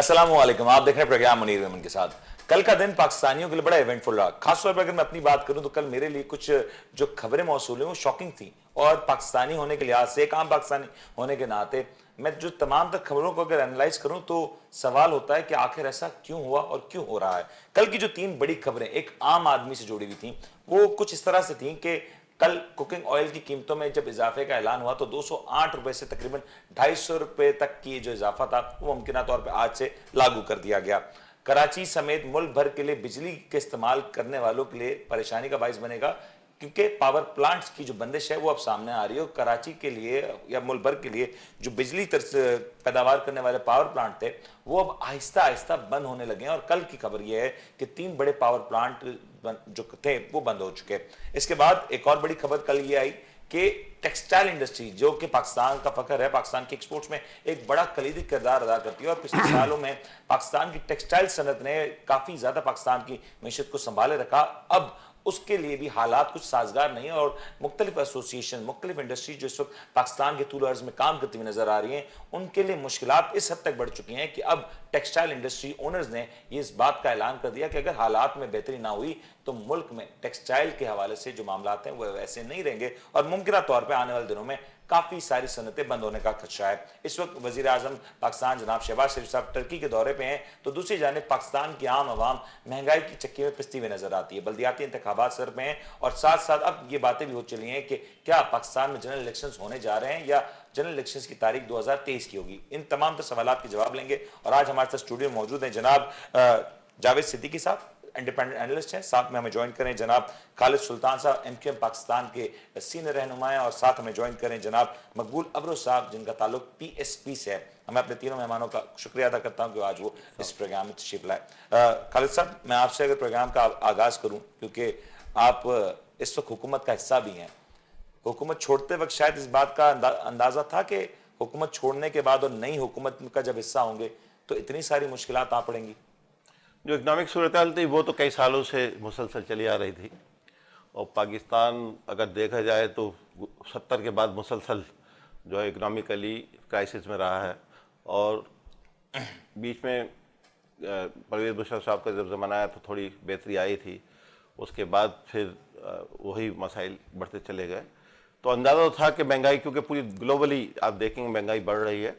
असलम आप देख रहे हैं प्रोग्राम मुनीर अमन के साथ कल का दिन पाकिस्तानियों के लिए बड़ा इवेंटफुल रहा खासतौर पर अगर मैं अपनी बात करूं तो कल मेरे लिए कुछ जो खबरें मौसू हैं वो शॉकिंग थी और पाकिस्तानी होने के लिहाज से एक आम पाकिस्तानी होने के नाते मैं जो तमाम तक खबरों को अगर एनालाइज करूं तो सवाल होता है कि आखिर ऐसा क्यों हुआ और क्यों हो रहा है कल की जो तीन बड़ी खबरें एक आम आदमी से जुड़ी हुई थी वो कुछ इस तरह से थी कि कल कुकिंग ऑयल की कीमतों में जब इजाफे का ऐलान हुआ तो 208 रुपए से तकरीबन 250 रुपए तक की जो इजाफा था वो मुमकिन तौर पर आज से लागू कर दिया गया कराची समेत मुल्क भर के लिए बिजली के इस्तेमाल करने वालों के लिए परेशानी का बायस बनेगा क्योंकि पावर प्लांट्स की जो बंदिश है वो अब सामने आ रही है और कराची के लिए या मुलबर के लिए जो बिजली पैदावार करने वाले पावर प्लांट थे वो अब आहिस्ता आहिस्ता बंद होने लगे हैं और कल की खबर ये है कि तीन बड़े पावर प्लांट जो थे वो बंद हो चुके इसके बाद एक और बड़ी खबर कल ये आई कि टेक्सटाइल इंडस्ट्री जो कि पाकिस्तान का फखर है पाकिस्तान के एक्सपोर्ट्स में एक बड़ा कलीदी किरदार अदा करती है और पिछले सालों में पाकिस्तान की टेक्सटाइल सनत ने काफ़ी ज़्यादा पाकिस्तान की मीशत को संभाले रखा अब उसके लिए भी हालात कुछ साजगार नहीं है और मुख्तलिफ एसोसिएशन मुख्तलिफ इंडस्ट्रीज जो इस वक्त पाकिस्तान के तूल अर्ज में काम करती हुई नजर आ रही हैं उनके लिए मुश्किल इस हद तक बढ़ चुकी हैं कि अब टेक्सटाइल इंडस्ट्री ओनर्स ने ये इस बात का ऐलान कर दिया कि अगर हालात में बेहतरी ना हुई तो मुल्क में टेक्सटाइल के हवाले से जो मामला हैं वह वैसे नहीं रहेंगे और मुमकिन तौर पर आने वाले दिनों में काफ़ी सारी सनतें बंद होने का खदशा है इस वक्त वजीर अजम पाकिस्तान जनाब शहबाज शरीफ साहब टर्की के दौरे पर हैं तो दूसरी जानब पाकिस्तान की आम आवाम महंगाई की चक्की में पिस्ती हुई नजर आती है बल्दियाती इंतबात सर पर हैं और साथ साथ अब ये बातें भी हो चली हैं कि क्या पाकिस्तान में जनरल इलेक्शन होने जा रहे हैं या जनरल इलेक्शन की तारीख 2023 की होगी इन तमाम तो सवाल के जवाब लेंगे और आज हमारे साथ स्टूडियो में मौजूद हैं जनाब जावेद सिद्दीकी साहब इंडिपेंडेंट एनालिस्ट हैं साथ में हमें ज्वाइन करें जनाब खालिद सुल्तान साहब एम क्यू एम पाकिस्तान के सीनियर रहनुमा और साथ हमें ज्वाइन करें जनाब मकबूल अबरू साहब जिनका ताल्लुक पी एस पी से है मैं अपने तीनों मेहमानों का शुक्रिया अदा करता हूँ कि आज वो इस प्रोग्राम में तशीफ लाए खालिद साहब मैं आपसे अगर प्रोग्राम का आगाज़ करूँ क्योंकि आप इस वक्त हुकूमत का हिस्सा भी हैं हुकूमत छोड़ते वक्त शायद इस बात का अंदाज़ा था कि हुकूमत छोड़ने के बाद और नई हुकूमत का जब हिस्सा होंगे तो इतनी सारी मुश्किल आ पड़ेंगी जो इकनॉमिक सूरत थी वो तो कई सालों से मुसलसल चली आ रही थी और पाकिस्तान अगर देखा जाए तो सत्तर के बाद मुसलसल जो है इकनॉमिकली क्राइसिस में रहा है और बीच में परवेज मुशरफ साहब का जब ज़माना आया तो थोड़ी बेहतरी आई थी उसके बाद फिर वही मसाइल बढ़ते चले गए तो अंदाज़ा तो था कि महंगाई क्योंकि पूरी ग्लोबली आप देखेंगे महंगाई बढ़ रही है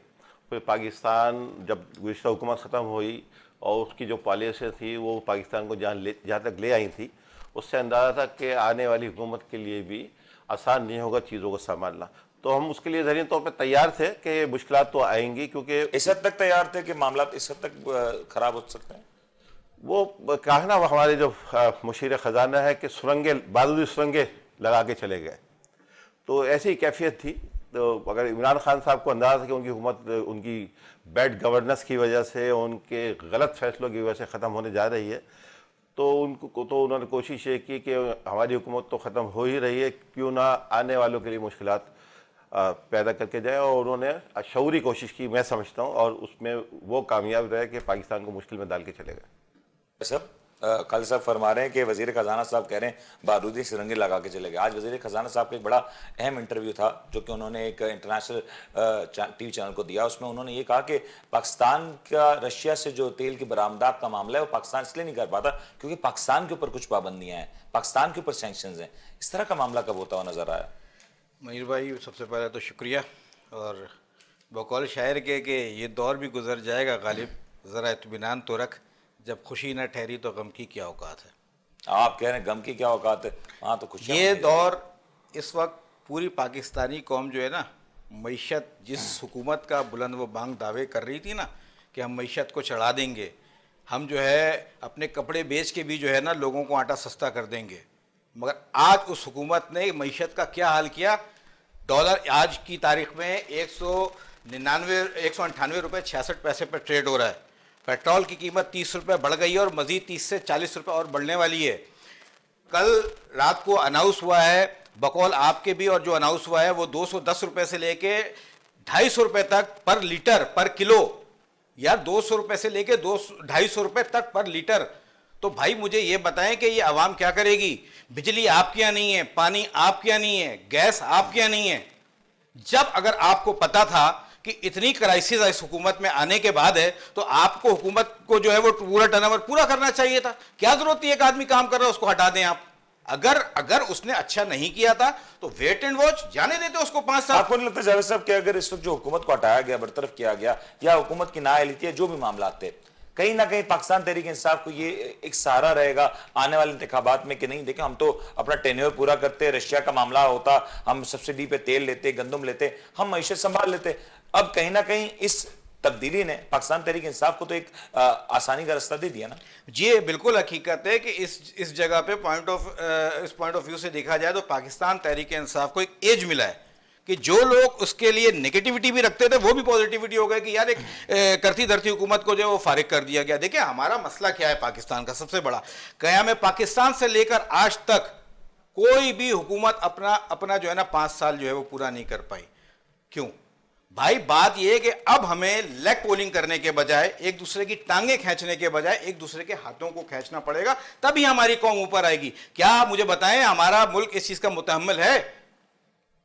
फिर पाकिस्तान जब गुजशत हुकूमत ख़त्म हुई और उसकी जो पॉलिसियाँ थी वो पाकिस्तान को जहाँ ले जहाँ तक ले आई थी उससे अंदाज़ा था कि आने वाली हुकूमत के लिए भी आसान नहीं होगा चीज़ों को संभालना तो हम उसके लिए जहरी तौर पर तैयार थे कि मुश्किल तो आएंगी क्योंकि इस हद तक तैयार थे कि मामला इस हद तक ख़राब हो सकते हैं वो कहना हमारे जो मुशीर ख़जाना है कि सुरंगे बारूदी सुरंगे लगा के चले गए तो ऐसी कैफियत थी तो अगर इमरान खान साहब को अंदाज़ है कि उनकी हुकूमत उनकी बैड गवर्नेंस की वजह से उनके गलत फैसलों की वजह से ख़त्म होने जा रही है तो उनको तो उन्होंने कोशिश ये की कि हमारी हुकूमत तो ख़त्म हो ही रही है क्यों ना आने वालों के लिए मुश्किल पैदा करके जाए और उन्होंने शौरी कोशिश की मैं समझता हूँ और उसमें वो कामयाब रहे कि पाकिस्तान को मुश्किल में डाल के चले गए सर कल साहब फरमा रहे हैं कि वजीर खजाना साहब कह रहे हैं बारूदी सिरंगे लगा के चले गए आज वजीर खजाना साहब का एक बड़ा अहम इंटरव्यू था जो कि उन्होंने एक इंटरनेशनल टी वी चैनल को दिया उसमें उन्होंने ये कहा कि पाकिस्तान का रशिया से जो तेल की बरामदात का मामला है वो पाकिस्तान इसलिए नहीं कर पाता क्योंकि पाकिस्तान के ऊपर कुछ पाबंदियाँ हैं पाकिस्तान के ऊपर सेंक्शन हैं इस तरह का मामला कब होता हुआ नज़र आया मयूर भाई सबसे पहले तो शुक्रिया और बकौल शायर के कि ये दौर भी गुजर जाएगा गालिब ज़रा इतमान तो रख जब खुशी न ठहरी तो गम की क्या औकात है आप कह रहे हैं गम की क्या औकात है हाँ तो खुशी ये दौर इस वक्त पूरी पाकिस्तानी कौम जो है ना मीशत जिस हुकूमत का बुलंद व बांग दावे कर रही थी ना कि हम मीशत को चढ़ा देंगे हम जो है अपने कपड़े बेच के भी जो है ना लोगों को आटा सस्ता कर देंगे मगर आज उस हुकूमत ने मीशत का क्या हाल किया डॉलर आज की तारीख में एक सौ निन्यानवे एक सौ अंठानवे रुपये छियासठ पैसे पर ट्रेड हो रहा है पेट्रोल की कीमत तीस रुपये बढ़ गई है और मज़ीद तीस से चालीस रुपये और बढ़ने वाली है कल रात को अनाउंस हुआ है बकौल आपके भी और जो अनाउंस हुआ है वो दो सौ दस रुपये से लेके ढाई सौ रुपये तक पर लीटर पर किलो या दो सौ रुपये से लेके दो ढाई सौ रुपये तक पर लीटर तो भाई मुझे ये बताएं कि ये आवाम क्या करेगी बिजली आपके यहाँ नहीं है पानी आपके यहाँ नहीं है गैस आपके यहाँ नहीं है जब अगर आपको पता था कि इतनी क्राइसिस इस हुकूमत में आने के बाद है तो आपको हुकूमत को जो है वो पूरा टर्न पूरा करना चाहिए था क्या जरूरत थी एक आदमी काम कर रहा है उसको हटा दें आप अगर अगर उसने अच्छा नहीं किया था तो वेट एंड वॉच जाने देते उसको पांच साल आपको नहीं लगता जावेद साहब कि अगर इस वक्त जो हुकूमत को हटाया गया बरतरफ किया गया या हुकूमत की ना लेती है जो भी मामला थे कहीं ना कहीं पाकिस्तान तहरीक इंसाफ को ये एक सहारा रहेगा आने वाले इंतबात में कि नहीं देखें हम तो अपना टेन्योर पूरा करते रशिया का मामला होता हम सब्सिडी पे तेल लेते गंदम लेते हम मीशत संभाल लेते अब कहीं ना कहीं इस तब्दीली ने पाकिस्तान तहरीक इंसाफ को तो एक आ, आसानी का रास्ता दे दिया ना ये बिल्कुल हकीकत है कि इस इस जगह पे पॉइंट ऑफ इस पॉइंट ऑफ व्यू से देखा जाए तो पाकिस्तान तहरीक इंसाफ को एक एज मिला है कि जो लोग उसके लिए नेगेटिविटी भी रखते थे वो भी पॉजिटिविटी हो गए कि यार एक करती धरती हुकूमत को जो है वो फारिग कर दिया गया देखिए हमारा मसला क्या है पाकिस्तान का सबसे बड़ा कया में पाकिस्तान से लेकर आज तक कोई भी हुकूमत अपना अपना जो है ना पाँच साल जो है वो पूरा नहीं कर पाई क्यों भाई बात यह कि अब हमें लेग पोलिंग करने के बजाय एक दूसरे की टांगे खींचने के बजाय एक दूसरे के हाथों को खींचना पड़ेगा तभी हमारी कौम ऊपर आएगी क्या आप मुझे बताएं हमारा मुल्क इस चीज का मुतहमल है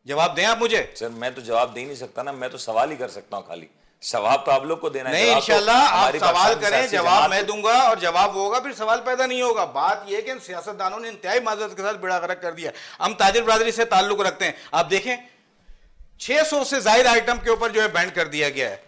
जवाब दें आप मुझे सर मैं तो जवाब दे नहीं सकता ना मैं तो सवाल ही कर सकता हूं खाली सवाल तो आप लोग को देना नहीं तो इंशाल्लाह तो आप सवाल करें जवाब मैं दूंगा और जवाब वो होगा फिर सवाल पैदा नहीं होगा बात यह कि सियासतदानों ने इंतहाई माजरत के साथ बिड़ा कर दिया हम ताजिर बरादरी से ताल्लुक रखते हैं आप देखें 600 से जायद आइटम के ऊपर जो है बैंड कर दिया गया है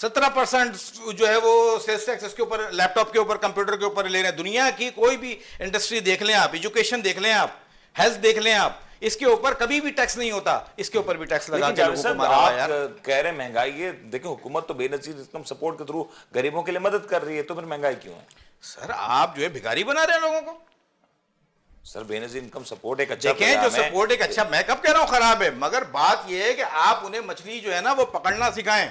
सत्रह परसेंट जो है वो सेल्स टैक्स के ऊपर लैपटॉप के ऊपर कंप्यूटर के ऊपर ले रहे हैं दुनिया की कोई भी इंडस्ट्री देख लें आप एजुकेशन देख लें आप हेल्थ देख लें आप इसके ऊपर कभी भी टैक्स नहीं होता इसके ऊपर भी टैक्स लगा के आप कह रहे महंगाई है देखिए हुकूमत तो बेनजीर इनकम सपोर्ट के थ्रू गरीबों के लिए मदद कर रही है तो फिर महंगाई क्यों है सर आप जो है भिखारी बना रहे हैं लोगों को सर बेनजी इनकम सपोर्ट एक अच्छा देखें जो सपोर्ट एक अच्छा मैं कब कह रहा हूँ खराब है मगर बात यह है कि आप उन्हें मछली जो है ना वो पकड़ना सिखाएं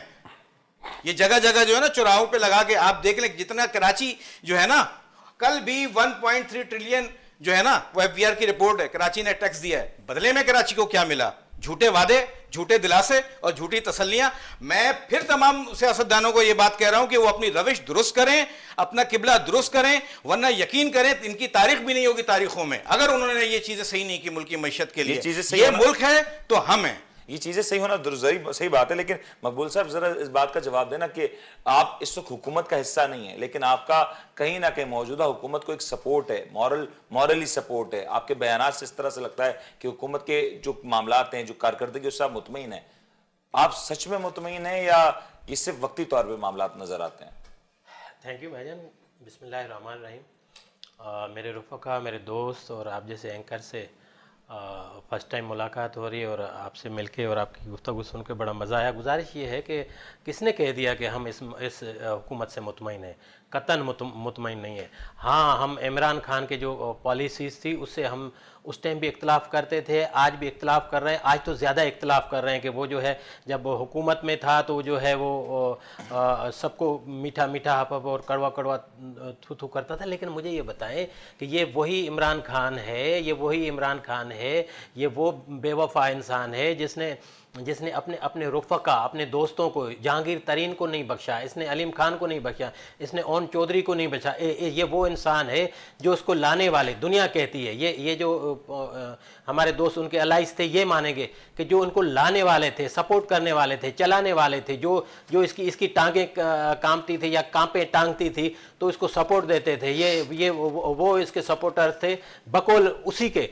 ये जगह जगह जो है ना चुराहों पे लगा के आप देख लें जितना कराची जो है ना कल भी 1.3 ट्रिलियन जो है ना वो एफ की रिपोर्ट है कराची ने टैक्स दिया है बदले में कराची को क्या मिला झूठे वादे झूठे दिलासे और झूठी तसल्लियां मैं फिर तमाम सियासतदानों को यह बात कह रहा हूं कि वो अपनी रविश दुरुस्त करें अपना किबला दुरुस्त करें वरना यकीन करें इनकी तारीख भी नहीं होगी तारीखों में अगर उन्होंने ये चीजें सही नहीं की मुल्क की मीशत के लिए ये, ये मुल्क है तो हम हैं ये चीज़ें सही होना सही बात है लेकिन मकबूल साहब ज़रा इस बात का जवाब देना कि आप इस वक्त हुकूमत का हिस्सा नहीं है लेकिन आपका कहीं ना कहीं मौजूदा हुकूमत को एक सपोर्ट है मॉरल मॉरली सपोर्ट है आपके बयान से इस तरह से लगता है कि हुकूमत के जो मामला हैं जो कारकर्दगी उससे आप मुतमिन है आप सच में मुतमिन है या ये सिर्फ वक्ती तौर पर मामला नज़र आते हैं थैंक यू भाईजान बिसमीम मेरे रुफ़ा मेरे दोस्त और आप जैसे एंकर से फ़र्स्ट टाइम मुलाकात हो रही है और आपसे मिलके और आपकी गुफ्तु सुन के बड़ा मज़ा आया गुजारिश ये है कि किसने कह दिया कि हम इस इस हुकूमत से मुतमिन हैं कतन मुतमिन नहीं है हाँ हम इमरान खान के जो पॉलिसीज़ थी उससे हम उस टाइम भी इख्तलाफ करते थे आज भी इख्तलाफ कर रहे हैं आज तो ज़्यादा इख्तलाफ कर रहे हैं कि वो जो है जब हुकूमत में था तो जो है वो सबको मीठा मीठा हप और कड़वा कड़वा थू थू करता था लेकिन मुझे ये बताएं कि ये वही इमरान खान है ये वही इमरान खान है ये वो बेवफा इंसान है जिसने जिसने अपने अपने रुफका अपने दोस्तों को जहांगीर तरीन को नहीं बख्शा इसने अलीम खान को नहीं बख्शा इसने ओन चौधरी को नहीं बख्शा ये वो इंसान है जो उसको लाने वाले दुनिया कहती है ये ये जो हमारे दोस्त उनके अलाइस थे ये मानेंगे कि जो उनको लाने वाले थे सपोर्ट करने वाले थे चलाने वाले थे जो जो इसकी इसकी टांगें कांपती थी या कांपें टांगती थी तो इसको सपोर्ट देते थे ये ये वो इसके सपोर्टर थे बकोल उसी के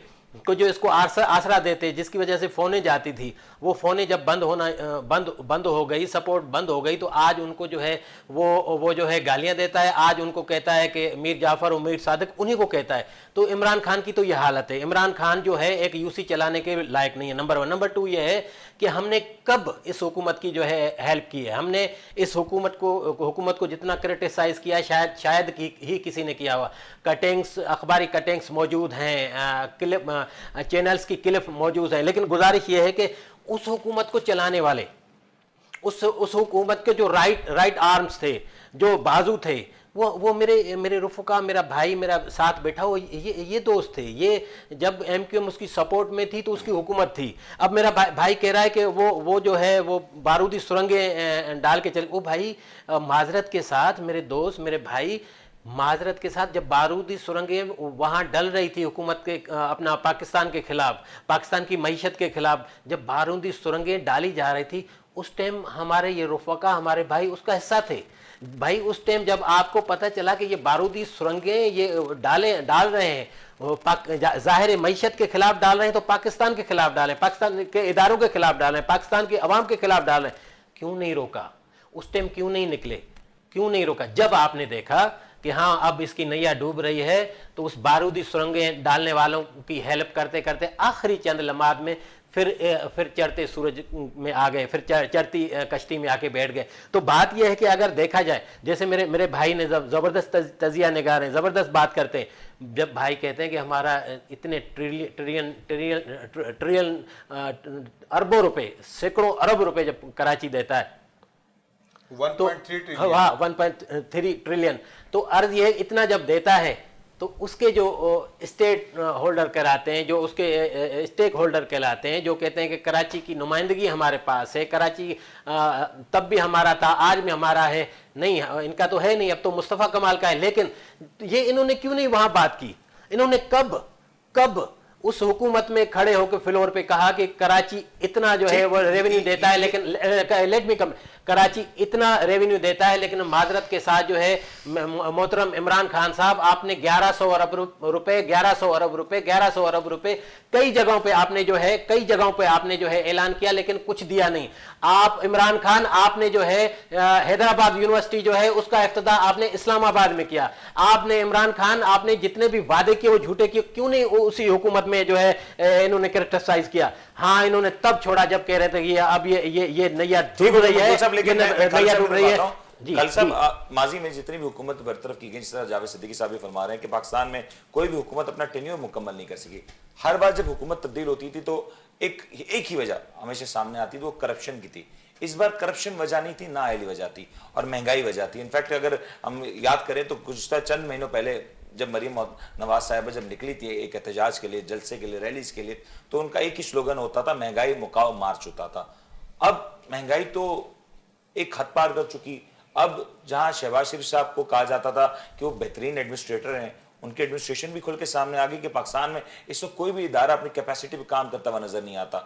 को जो इसको आसरा देते जिसकी वजह से फोने जाती थी वो फोने जब बंद होना बंद बंद हो गई सपोर्ट बंद हो गई तो आज उनको जो है वो वो जो है गालियां देता है आज उनको कहता है कि मीर जाफ़र और मीर सादक उन्हीं को कहता है तो इमरान खान की तो यह हालत है इमरान खान जो है एक यूसी चलाने के लायक नहीं है नंबर वन नंबर टू ये है कि हमने कब इस हुकूमत की जो है हेल्प की है हमने इस हुकूमत को हुकूमत को जितना क्रिटिसाइज़ किया शायद शायद की, ही किसी ने किया हुआ कटिंग्स अखबारी कटिंग्स मौजूद हैं क्लिप चैनल्स की क्लिप मौजूद हैं लेकिन गुजारिश ये है कि उस हुकूमत को चलाने वाले उस उस हुकूमत के जो राइट राइट आर्म्स थे जो बाजू थे वो वो मेरे मेरे रुफका मेरा भाई मेरा साथ बैठा हुआ ये ये दोस्त थे ये जब एम क्यू एम उसकी सपोर्ट में थी तो उसकी हुकूमत थी अब मेरा भा, भाई कह रहा है कि वो वो जो है वो बारूदी सुरंगें डाल के चले वो भाई माजरत के साथ मेरे दोस्त मेरे भाई माजरत के साथ जब बारूदी सुरंगें वहाँ डल रही थी हुकूमत के अपना पाकिस्तान के ख़िलाफ़ पाकिस्तान की मीशत के ख़िलाफ़ जब बारूदी सुरंगें डाली जा रही थी उस टाइम हमारे ये रुफका हमारे भाई उसका हिस्सा थे भाई उस टाइम जब आपको पता चला कि ये बारूदी सुरंगें ये डाले डाल रहे हैं जाहिर मीशत के खिलाफ डाल रहे हैं तो पाकिस्तान के खिलाफ डालें पाकिस्तान के इदारों के खिलाफ डालें पाकिस्तान के अवाम के खिलाफ डालें क्यों नहीं रोका उस टाइम क्यों नहीं निकले क्यों नहीं रोका जब आपने देखा कि हाँ अब इसकी नैया डूब रही है तो उस बारूदी सुरंगें डालने वालों की हेल्प करते करते आखिरी चंद लम्हात में फिर फिर चढ़ते सूरज में आ गए फिर चढ़ती कश्ती में आके बैठ गए तो बात यह है कि अगर देखा जाए जैसे मेरे मेरे भाई ने ज़बरदस्त तजिया निगार हैं ज़बरदस्त बात करते हैं जब भाई कहते हैं कि हमारा इतने ट्रिलियन ट्रिलियन ट्रिलियन ट्रिलियन अरबों रुपए सैकड़ों अरब रुपए जब कराची देता है 1.3 तो, हाँ, ट्रिलियन हाँ 1.3 ट्रिलियन तो अर्ज यह इतना जब देता है तो उसके जो स्टेट होल्डर कहलाते हैं जो उसके स्टेक होल्डर कहलाते हैं जो कहते हैं कि कराची की नुमाइंदगी हमारे पास है कराची तब भी हमारा था आज भी हमारा है नहीं इनका तो है नहीं अब तो मुस्तफ़ा कमाल का है लेकिन ये इन्होंने क्यों नहीं वहाँ बात की इन्होंने कब कब उस हुकूमत में खड़े होकर फ्लोर पे कहा कि कराची इतना जो है वो रेवेन्यू देता है लेकिन लेट मी कम कराची इतना रेवेन्यू देता है लेकिन माजरत के साथ जो है मोहतरम इमरान खान साहब आपने 1100 अरब रुपए 1100 अरब रुपए 1100 अरब रुपए कई जगहों पे आपने जो है कई जगहों पे आपने जो है ऐलान किया लेकिन कुछ दिया नहीं आप इमरान खान आपने जो है हैदराबाद यूनिवर्सिटी जो है उसका इफ्तः आपने इस्लामाबाद में किया आपने इमरान खान आपने जितने भी वादे किए वो झूठे किए क्यों नहीं उसी हुकूमत में जो है इन्होंने क्रिटिसाइज किया हाँ इन्होंने तब छोड़ा जब कह रहे थे कि अब ये ये ये नैया डूब रही है लेकिन नैया डूब रही है जी, कल सब माजी में जितनी भी हुकूमत बरतरफ की गई जिस तरह जावेद सिद्दीकी साहब ये फरमा रहे हैं कि पाकिस्तान में कोई भी हुकूमत अपना टेन्योर मुकम्मल नहीं कर सकी हर बार जब हुकूमत तब्दील होती थी तो एक एक ही वजह हमेशा सामने आती थी वो करप्शन की थी इस बार करप्शन वजह नहीं थी ना आयली वजह थी और महंगाई वजह थी इनफैक्ट अगर हम याद करें तो गुजशत चंद महीनों पहले जब मरीम नवाज साहिबा जब निकली थी एक एहतजाज के लिए जलसे के लिए रैलीज के लिए तो उनका एक ही स्लोगन होता था महंगाई मुकाव मार चुका था अब महंगाई तो एक हद पार कर चुकी अब जहां शहबाज शरीफ साहब को कहा जाता था कि वो बेहतरीन एडमिनिस्ट्रेटर हैं उनके एडमिनिस्ट्रेशन भी खुल के सामने आ गई कि पाकिस्तान में इस वक्त कोई भी इदारा अपनी कैपेसिटी पर काम करता हुआ नजर नहीं आता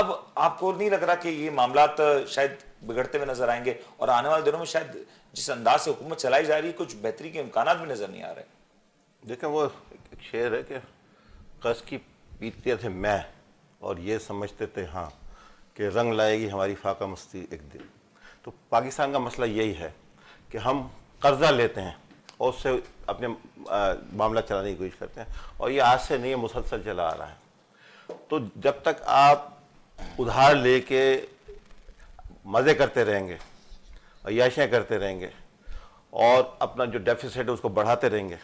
अब आपको नहीं लग रहा कि ये मामला शायद बिगड़ते हुए नजर आएंगे और आने वाले दिनों में शायद जिस अंदाज से हुकूमत चलाई जा रही है कुछ बेहतरी के इम्कान भी नजर नहीं आ रहे देखें वो एक शेर है कि कस की पीते थे मैं और ये समझते थे हाँ कि रंग लाएगी हमारी फाका मस्ती एक दिन तो पाकिस्तान का मसला यही है कि हम कर्जा लेते हैं और उससे अपने मामला चलाने की कोशिश करते हैं और ये आज से नहीं मुसलसल चला आ रहा है तो जब तक आप उधार लेके मज़े करते रहेंगे अयाशियाँ करते रहेंगे और अपना जो डेफिसिट है उसको बढ़ाते रहेंगे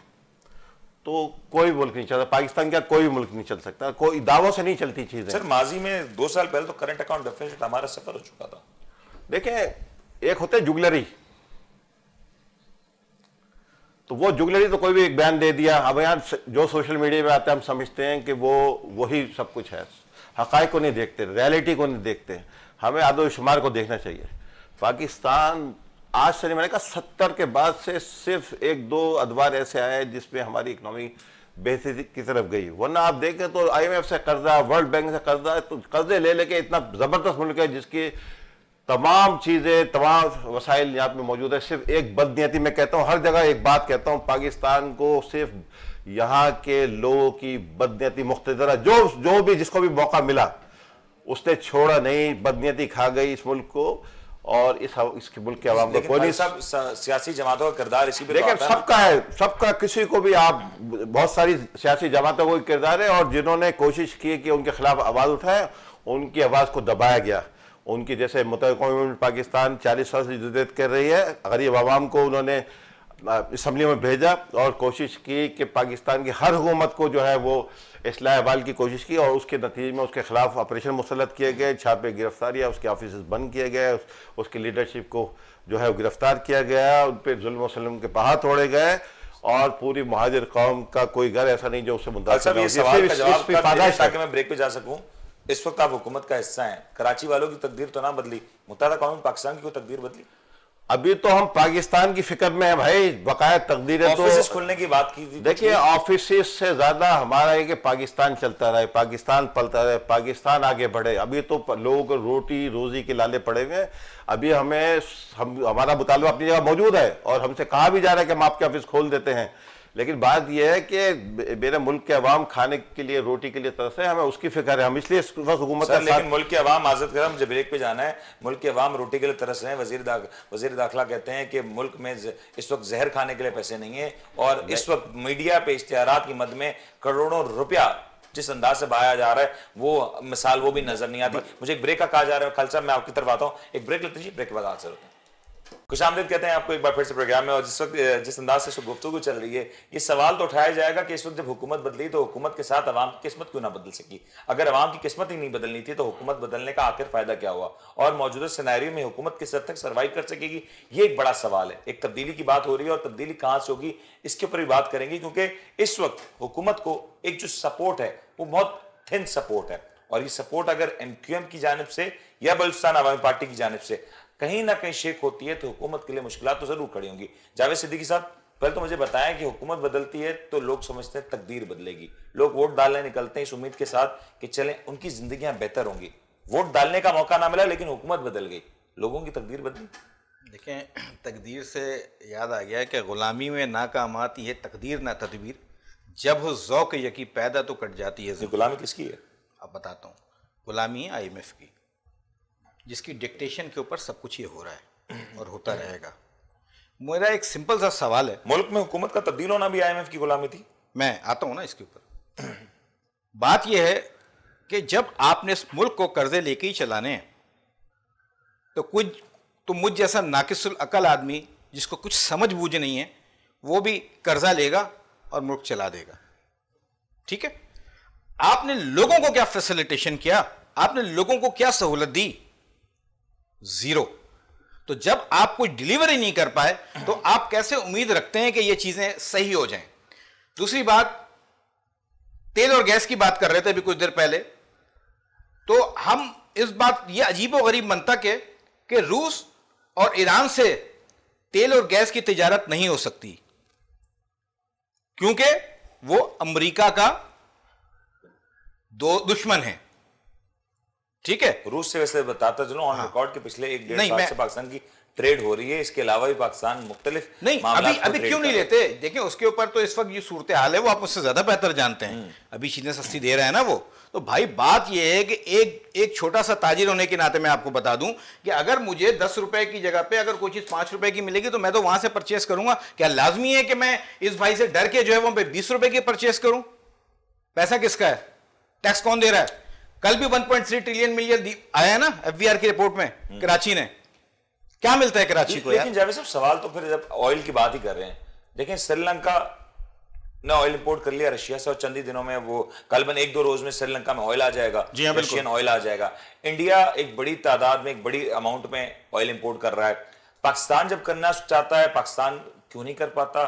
तो कोई मुल्क नहीं चलता पाकिस्तान का कोई मुल्क नहीं चल सकता कोई दावों से नहीं चलती चीज़ सर माजी में दो साल पहले तो करंट अकाउंट डेफिसिट हमारा सफर हो चुका था देखें एक होते जुगलरी तो वो जुगलरी तो कोई भी एक बयान दे दिया अब यार जो सोशल मीडिया में आते हैं हम समझते हैं कि वो वही सब कुछ है हक़ को नहीं देखते रियलिटी को नहीं देखते हमें आदोशुमार शुमार को देखना चाहिए पाकिस्तान आज से मैंने कहा सत्तर के बाद से सिर्फ एक दो अदवार ऐसे आए हैं जिसमें हमारी इकोनॉमी बेहतरी की तरफ गई वरना आप देखें तो आईएमएफ से कर्जा वर्ल्ड बैंक से कर्जा तो कर्जे ले लेके इतना ज़बरदस्त मुल्क है जिसकी तमाम चीज़ें तमाम वसाइल यहाँ पे मौजूद है सिर्फ एक बदनीति में कहता हूँ हर जगह एक बात कहता हूँ पाकिस्तान को सिर्फ यहाँ के लोगों की बदनीति मुख्तरा जो जो भी जिसको भी मौका मिला उसने छोड़ा नहीं बदनीति खा गई इस मुल्क को और इस हाँ, इसके मुल्क के आवाम को सब सियासी जमातों का किरदार इसी पे तो लेकिन सबका है सबका किसी को भी आप बहुत सारी सियासी जमातों का किरदार है और जिन्होंने कोशिश की कि उनके खिलाफ आवाज़ उठाए उनकी आवाज़ को दबाया गया उनकी जैसे मुतल पाकिस्तान चालीस साल से जदत कर रही है गरीब आवाम को उन्होंने इसम्बली में भेजा और कोशिश की कि पाकिस्तान की हर हुकूमत को जो है वो असलाह अहवाल की कोशिश की और उसके नतीजे में उसके खिलाफ ऑपरेशन मुसलत किए गए छापे गिरफ्तारी या उसके ऑफिस बंद किए गए उस, उसकी लीडरशिप को जो है गिरफ्तार किया गया उन पर जुल्म के पहा तोड़े गए और पूरी महाजिर कौम का कोई घर ऐसा नहीं जो उससे मुद्दा अच्छा, ब्रेक पे जा सकूँ इस वक्त आप हुकूमत का हिस्सा है कराची वालों की तकदीर तो ना बदली मुतहदा कौन पाकिस्तान की कोई तकदीर बदली अभी तो हम पाकिस्तान की फिक्र में है भाई बकाया तकदीरें तो खुलने की बात की तो देखिए ऑफिस से ज्यादा हमारा ये कि पाकिस्तान चलता रहे पाकिस्तान पलता रहे पाकिस्तान आगे बढ़े अभी तो लोग रोटी रोजी के लाले पड़े हुए हैं अभी हमें हम हमारा मुतालबा अपनी जगह मौजूद है और हमसे कहा भी जा रहा है कि हम आपके ऑफिस खोल देते हैं लेकिन बात यह है कि मेरे मुल्क के अवाम खाने के लिए रोटी के लिए तरस है हमें उसकी फिक्र है हम इसलिए इस हुकूमत लेकिन मुल्क के अवाम आजत कर मुझे ब्रेक पे जाना है मुल्क के अवाम रोटी के लिए तरस रहे हैं वजीर दाख, वजीर दाखिला कहते हैं कि मुल्क में इस वक्त जहर खाने के लिए पैसे नहीं है और इस वक्त मीडिया पे इश्तहार की मद में करोड़ों रुपया जिस अंदाज से बहाया जा रहा है वो मिसाल वो भी नजर नहीं आती मुझे एक ब्रेक का कहा जा रहा है कल साहब मैं आपकी तरफ आता हूँ एक ब्रेक लेते ब्रेक के बाद हाजिर होते हैं खुश आमदीद कहते हैं आपको एक बार फिर से प्रोग्राम में और जिस वक्त जिस अंदाज से गुफ्तु चल रही है ये सवाल तो उठाया जाएगा कि इस वक्त जब हुकूमत बदली तो हुकूमत के साथ अवाम की किस्मत क्यों ना बदल सकी अगर अवाम की किस्मत ही नहीं बदलनी थी तो हुकूमत बदलने का आखिर फायदा क्या हुआ और मौजूदा सिनारियों में हुकूमत किस हद तक सर्वाइव कर सकेगी ये एक बड़ा सवाल है एक तब्दीली की बात हो रही है और तब्दीली कहाँ से होगी इसके ऊपर भी बात करेंगे क्योंकि इस वक्त हुकूमत को एक जो सपोर्ट है वो बहुत थिन सपोर्ट है और ये सपोर्ट अगर एम की जानब से या बलुस्तान आवामी पार्टी की जानब से कहीं ना कहीं शेख होती है तो हुकूमत के लिए मुश्किल तो जरूर खड़ी होंगी जावेद सिद्दीकी साहब पहले तो मुझे बताया कि हुकूमत बदलती है तो लोग समझते हैं तकदीर बदलेगी लोग वोट डालने निकलते हैं इस उम्मीद के साथ कि चले उनकी जिंदगियां बेहतर होंगी वोट डालने का मौका ना मिला लेकिन हुकूमत बदल गई लोगों की तकदीर बदली देखें तकदीर से याद आ गया कि ग़ुलामी में नाकामात है तकदीर ना तदबीर जब ज़ौक यकी पैदा तो कट जाती है ग़ुलामी किसकी है अब बताता हूँ ग़ुलामी आई एम एफ की जिसकी डिक्टेशन के ऊपर सब कुछ ये हो रहा है और होता रहेगा मेरा एक सिंपल सा सवाल है मुल्क में हुकूमत का तब्दील होना भी आईएमएफ की गुलामी थी मैं आता हूं ना इसके ऊपर बात यह है कि जब आपने इस मुल्क को कर्जे लेके ही चलाने हैं तो कुछ तो मुझ जैसा नाकिसुल अकल आदमी जिसको कुछ समझ बूझ नहीं है वो भी कर्जा लेगा और मुल्क चला देगा ठीक है आपने लोगों को क्या फैसिलिटेशन किया आपने लोगों को क्या सहूलत दी जीरो तो जब आप कोई डिलीवरी नहीं कर पाए तो आप कैसे उम्मीद रखते हैं कि ये चीजें सही हो जाएं दूसरी बात तेल और गैस की बात कर रहे थे अभी कुछ देर पहले तो हम इस बात ये अजीब गरीब मंतक है कि रूस और ईरान से तेल और गैस की तजारत नहीं हो सकती क्योंकि वो अमेरिका का दो दुश्मन है ठीक है रूस से वैसे बताता चलो ऑन रिकॉर्ड के पिछले एक डेढ़ साल से पाकिस्तान की ट्रेड हो रही है इसके अलावा भी पाकिस्तान मुख्तलिफ नहीं अभी अभी क्यों नहीं लेते देखिए उसके ऊपर तो इस वक्त ये सूरत हाल है वो आप उससे ज्यादा बेहतर जानते हैं हम्म। अभी चीजें सस्ती दे रहे हैं ना वो तो भाई बात यह है कि एक एक छोटा सा ताजिर होने के नाते मैं आपको बता दूं कि अगर मुझे दस रुपए की जगह पे अगर कोई चीज पांच रुपए की मिलेगी तो मैं तो वहां से परचेस करूंगा क्या लाजमी है कि मैं इस भाई से डर के जो है वो बीस रुपए की परचेस करूं पैसा किसका है टैक्स कौन दे रहा है कल भी 1.3 ट्रिलियन मिलियन आया ना एफबीआर की रिपोर्ट में हम्म। कराची ने क्या मिलता है कराची को लेकिन जावेद साहब सवाल तो फिर जब ऑयल की बात ही कर रहे हैं देखें श्रीलंका ने ऑयल इंपोर्ट कर लिया रशिया से और चंदी दिनों में वो कल बन एक दो रोज में श्रीलंका में ऑयल आ जाएगा जी हाँ रशियन ऑयल आ जाएगा इंडिया एक बड़ी तादाद में एक बड़ी अमाउंट में ऑयल इंपोर्ट कर रहा है पाकिस्तान जब करना चाहता है पाकिस्तान क्यों नहीं कर पाता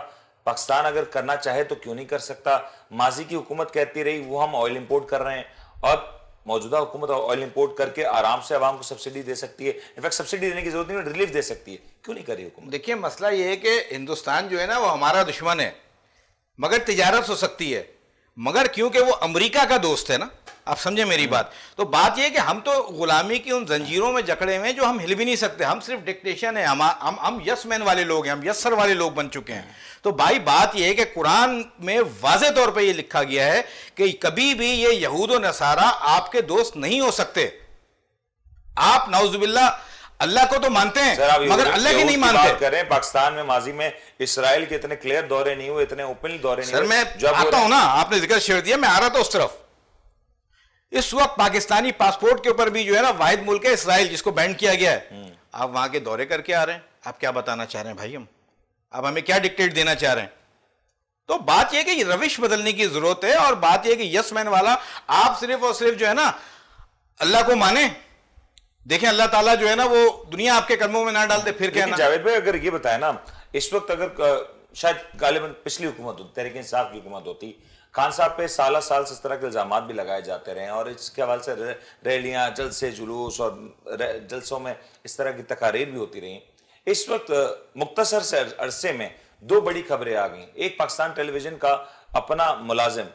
पाकिस्तान अगर करना चाहे तो क्यों नहीं कर सकता माजी की हुकूमत कहती रही वो हम ऑयल इंपोर्ट कर रहे हैं और मौजूदा हुकूमत ऑयल इंपोर्ट करके आराम से आवाम को सब्सिडी दे सकती है इनफैक्ट सब्सिडी देने की जरूरत नहीं रिलीफ दे सकती है क्यों नहीं करी हुकूमत देखिए मसला ये है कि हिंदुस्तान जो है ना वो हमारा दुश्मन है मगर तजारत हो सकती है मगर क्योंकि वो अमरीका का दोस्त है ना आप समझे मेरी बात तो बात यह कि हम तो गुलामी की उन जंजीरों में जकड़े हुए हैं जो हम हिल भी नहीं सकते हम सिर्फ डिक्टेशन है हम हम हम यस मैन वाले लोग हैं हम यस सर वाले लोग बन चुके हैं तो भाई बात यह है कि कुरान में वाज तौर पर यह लिखा गया है कि कभी भी ये यहूद नसारा आपके दोस्त नहीं हो सकते आप नवजुबिल्ला अल्लाह को तो मानते हैं मगर अल्लाह की नहीं मानते करें पाकिस्तान में माजी में इसराइल के इतने क्लियर दौरे नहीं हुए इतने ओपन दौरे नहीं सर मैं आता हूं ना आपने जिक्र शेयर दिया मैं आ रहा था उस तरफ इस वक्त पाकिस्तानी पासपोर्ट के ऊपर भी जो है ना वाहिद मुल्क है इसराइल जिसको बैंड किया गया है हम्म। आप वहां के दौरे करके आ रहे हैं आप क्या बताना चाह रहे हैं भाई हम आप हमें क्या डिक्टेट देना चाह रहे हैं तो बात यह कि रविश बदलने की जरूरत है और बात यह कि यस मैन वाला आप सिर्फ और सिर्फ जो है ना अल्लाह को माने देखें अल्लाह ताला जो है ना वो दुनिया आपके कदमों में ना डालते फिर क्या जावेद भाई अगर ये बताए ना इस वक्त अगर शायद गालिबन पिछली हुकूमत होती तहरीक इंसाफ की हुकूमत होती खान साहब पे साल साल इस तरह के इल्ज़ाम भी लगाए जाते रहे और इसके हवाले से रैलियाँ से जुलूस और जलसों में इस तरह की तकारीर भी होती रही इस वक्त मुख्तसर से अरसे में दो बड़ी खबरें आ गई एक पाकिस्तान टेलीविजन का अपना मुलाजिम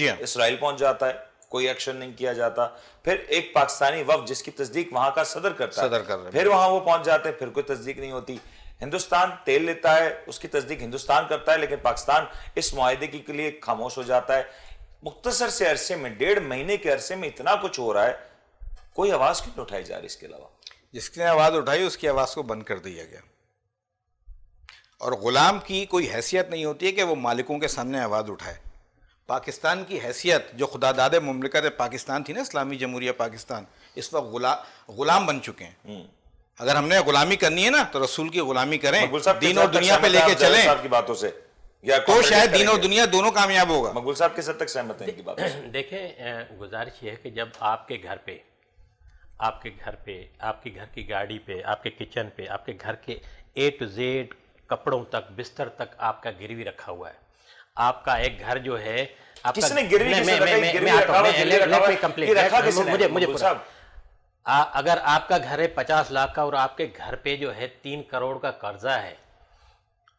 जी हाँ इसराइल पहुंच जाता है कोई एक्शन नहीं किया जाता फिर एक पाकिस्तानी वफ जिसकी तस्दीक वहां का सदर करता सदर कर फिर वहां वो पहुंच जाते फिर कोई तस्दीक नहीं होती हिंदुस्तान तेल लेता है उसकी तस्दीक हिंदुस्तान करता है लेकिन पाकिस्तान इस माहे के लिए खामोश हो जाता है मुख्तसर से अरसे में डेढ़ महीने के अरसे में इतना कुछ हो रहा है कोई आवाज़ क्यों उठाई जा रही इसके अलावा जिसने आवाज़ उठाई उसकी आवाज़ को बंद कर दिया गया और ग़ुलाम की कोई हैसियत नहीं होती है कि वो मालिकों के सामने आवाज़ उठाए पाकिस्तान की हैसियत जो खुदा दाद ममलिकत पाकिस्तान थी ना इस्लामी जमहूरिया पाकिस्तान इस वक्त गुला गुलाम बन चुके हैं हम्म। अगर हमने गुलामी करनी है ना तो रसूल की गुलामी करें दीन और दुनिया पे लेके चले की बातों से या तो शायद दीन और दुनिया दोनों कामयाब होगा मकबूल साहब के हद तक सहमत हैं इनकी बात देखें गुजारिश ये है कि जब आपके घर पे आपके घर पे आपके घर की गाड़ी पे आपके किचन पे आपके घर के ए टू जेड कपड़ों तक बिस्तर तक आपका गिरवी रखा हुआ है आपका एक घर जो है आपका किसने गिरवी में मुझे मुझे आ, अगर आपका घर है पचास लाख का और आपके घर पे जो है तीन करोड़ का कर्जा है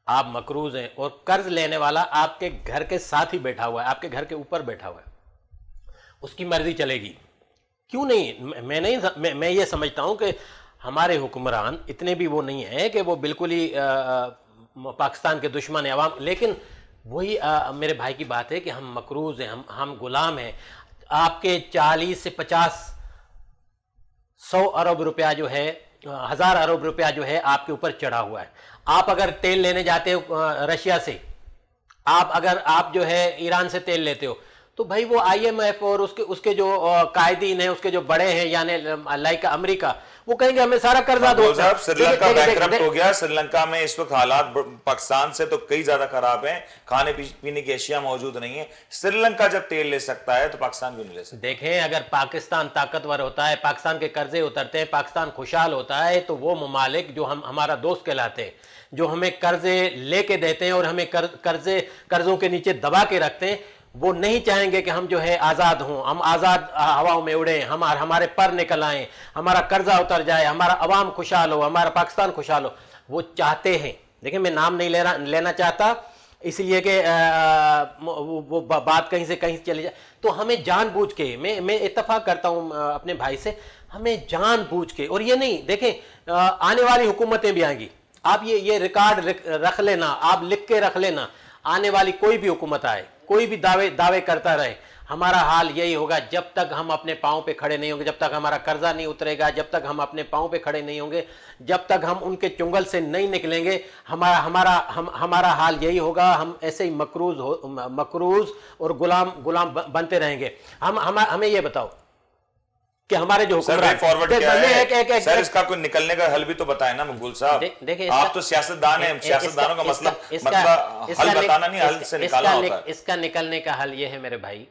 आप मकरूज हैं और कर्ज लेने वाला आपके घर के साथ ही बैठा हुआ है आपके घर के ऊपर बैठा हुआ है उसकी मर्जी चलेगी क्यों नहीं मैं नहीं मैं, मैं ये समझता हूँ कि हमारे हुक्मरान इतने भी वो नहीं हैं कि वो बिल्कुल ही पाकिस्तान के दुश्मन है अवाम लेकिन वही मेरे भाई की बात है कि हम मकरूज हैं हम हम गुलाम हैं आपके चालीस से पचास सौ अरब रुपया जो है हज़ार अरब रुपया जो है आपके ऊपर चढ़ा हुआ है आप अगर तेल लेने जाते हो रशिया से आप अगर आप जो है ईरान से तेल लेते हो तो भाई वो आईएमएफ और उसके उसके जो कायदीन है उसके जो बड़े हैं यानी लाइक अमेरिका वो कहेंगे हमें सारा कर्जा दो श्रीलंका बैंकरप्ट हो गया श्रीलंका में इस वक्त हालात पाकिस्तान से तो कई ज्यादा खराब हैं खाने पीने की अशिया मौजूद नहीं है श्रीलंका जब तेल ले सकता है तो पाकिस्तान क्यों नहीं ले सकता देखें अगर पाकिस्तान ताकतवर होता है पाकिस्तान के कर्जे उतरते हैं पाकिस्तान खुशहाल होता है तो वो ममालिक जो हम हमारा दोस्त कहलाते हैं जो हमें कर्जे लेके देते हैं और हमें कर्जे कर्जों के नीचे दबा के रखते हैं वो नहीं चाहेंगे कि हम जो है आज़ाद हों हम आज़ाद हवाओं में उड़ें हम हमारे पर निकल आए हमारा कर्जा उतर जाए हमारा अवाम खुशहाल हो हमारा पाकिस्तान खुशहाल हो वो चाहते हैं देखिए मैं नाम नहीं लेना लेना चाहता इसलिए कि वो, वो बात कहीं से कहीं चली जाए तो हमें जानबूझ के मैं मैं इतफाक़ करता हूँ अपने भाई से हमें जानबूझ के और ये नहीं देखें आने वाली हुकूमतें भी आएंगी आप ये ये रिकॉर्ड रख लेना आप लिख के रख लेना आने वाली कोई भी हुकूमत आए कोई भी दावे दावे करता रहे हमारा हाल यही होगा जब तक हम अपने पाँव पे खड़े नहीं होंगे जब तक हमारा कर्जा नहीं उतरेगा जब तक हम अपने पाँव पे खड़े नहीं होंगे जब तक हम उनके चुंगल से नहीं निकलेंगे हमारा हमारा हम हमारा हाल यही होगा हम ऐसे ही मकरूज हो मकरूज और गुलाम गुलाम बनते रहेंगे हम हम हमें ये बताओ कि हमारे जो सर फॉरवर्ड क्या है एक, एक, एक, सर एक, इसका कोई निकलने का हल भी तो बताए ना मकबूल साहब दे, देखिए आप तो सियासतदान हैं सियासतदानों का इसका, मतलब इसका, मतलब हल बताना नहीं हल से निकालना होता है इसका निकलने का हल ये है मेरे भाई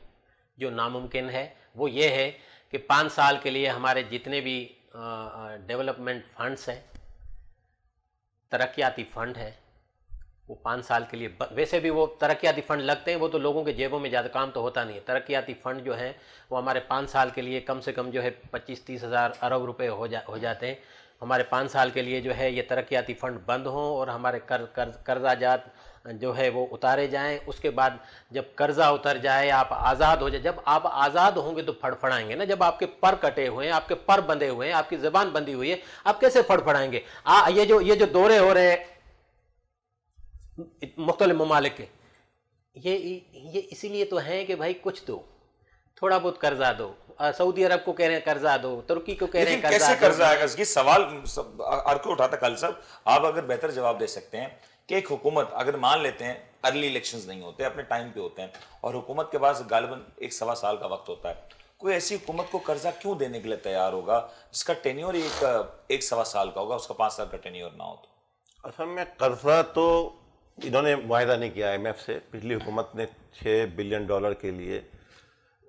जो नामुमकिन है वो ये है कि पांच साल के लिए हमारे जितने भी डेवलपमेंट फंड्स हैं तरक्याती फंड है वो पाँच साल के लिए वैसे भी वो तरक्याती फ़ंड लगते हैं वो तो लोगों के जेबों में ज़्यादा काम तो होता नहीं है तरक्याती फ़ंड जो है वो हमारे पाँच साल के लिए कम से कम जो है पच्चीस तीस हज़ार अरब रुपये हो जा हो जाते हैं हमारे पाँच साल के लिए जो है ये तरक्याती फ़ंड बंद हों और हमारे कर, कर कर्जा जात जो है वो उतारे जाएँ उसके बाद जब कर्ज़ा उतर जाए आप आज़ाद हो जाए जब आप आज़ाद होंगे तो फड़फड़ाएंगे ना जब आपके पर कटे हुए हैं आपके पर बंधे हुए हैं आपकी ज़बान बंधी हुई है आप कैसे फड़फड़ाएंगे आ ये जो ये जो दौरे हो रहे हैं मुख्तल ममालिक के ये ये इसीलिए तो हैं कि भाई कुछ दो थोड़ा बहुत कर्जा दो सऊदी अरब को कह रहे हैं कर्जा दो तुर्की को कह रहे हैं कर्जा कैसे कर्जा आएगा ये सवाल अर्को उठाता कल सब आप अगर बेहतर जवाब दे सकते हैं कि एक हुकूमत अगर मान लेते हैं अर्ली इलेक्शंस नहीं होते अपने टाइम पे होते हैं और हुकूमत के पास गालबन एक सवा साल का वक्त होता है कोई ऐसी हुकूमत को कर्जा क्यों देने के लिए तैयार होगा जिसका टेन्योर एक एक सवा साल का होगा उसका पाँच साल का टेन्योर ना हो तो असल में कर्जा तो इन्होंने वायदा नहीं किया आई से पिछली हुकूमत ने छः बिलियन डॉलर के लिए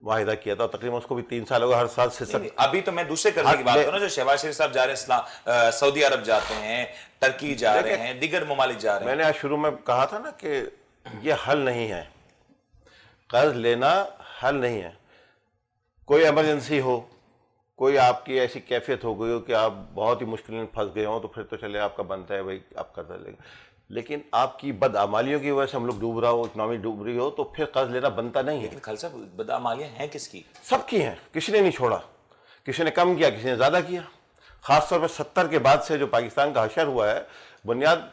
वायदा किया था तकरीबन उसको भी तीन साल होगा हर साल से सब अभी तो मैं दूसरे कर्जे की बात करूँ जो शहबाज शरीफ साहब जा रहे हैं सऊदी अरब जाते हैं तुर्की जा रहे हैं दिगर ममालिक जा रहे हैं मैंने आज शुरू में कहा था ना कि ये हल नहीं है कर्ज लेना हल नहीं है कोई एमरजेंसी हो कोई आपकी ऐसी कैफियत हो गई हो कि आप बहुत ही मुश्किल में फंस गए हो तो फिर तो चले आपका बनता है भाई आप कर्जा लेंगे लेकिन आपकी बदआमालियों की वजह से हम लोग डूब रहा हो इकनॉमी डूब रही हो तो फिर कर्ज लेना बनता नहीं है खाल साहब बदआमालियाँ हैं किसकी सबकी हैं किसी ने नहीं छोड़ा किसी ने कम किया किसी ने ज़्यादा किया खासतौर पर सत्तर के बाद से जो पाकिस्तान का हशर हुआ है बुनियाद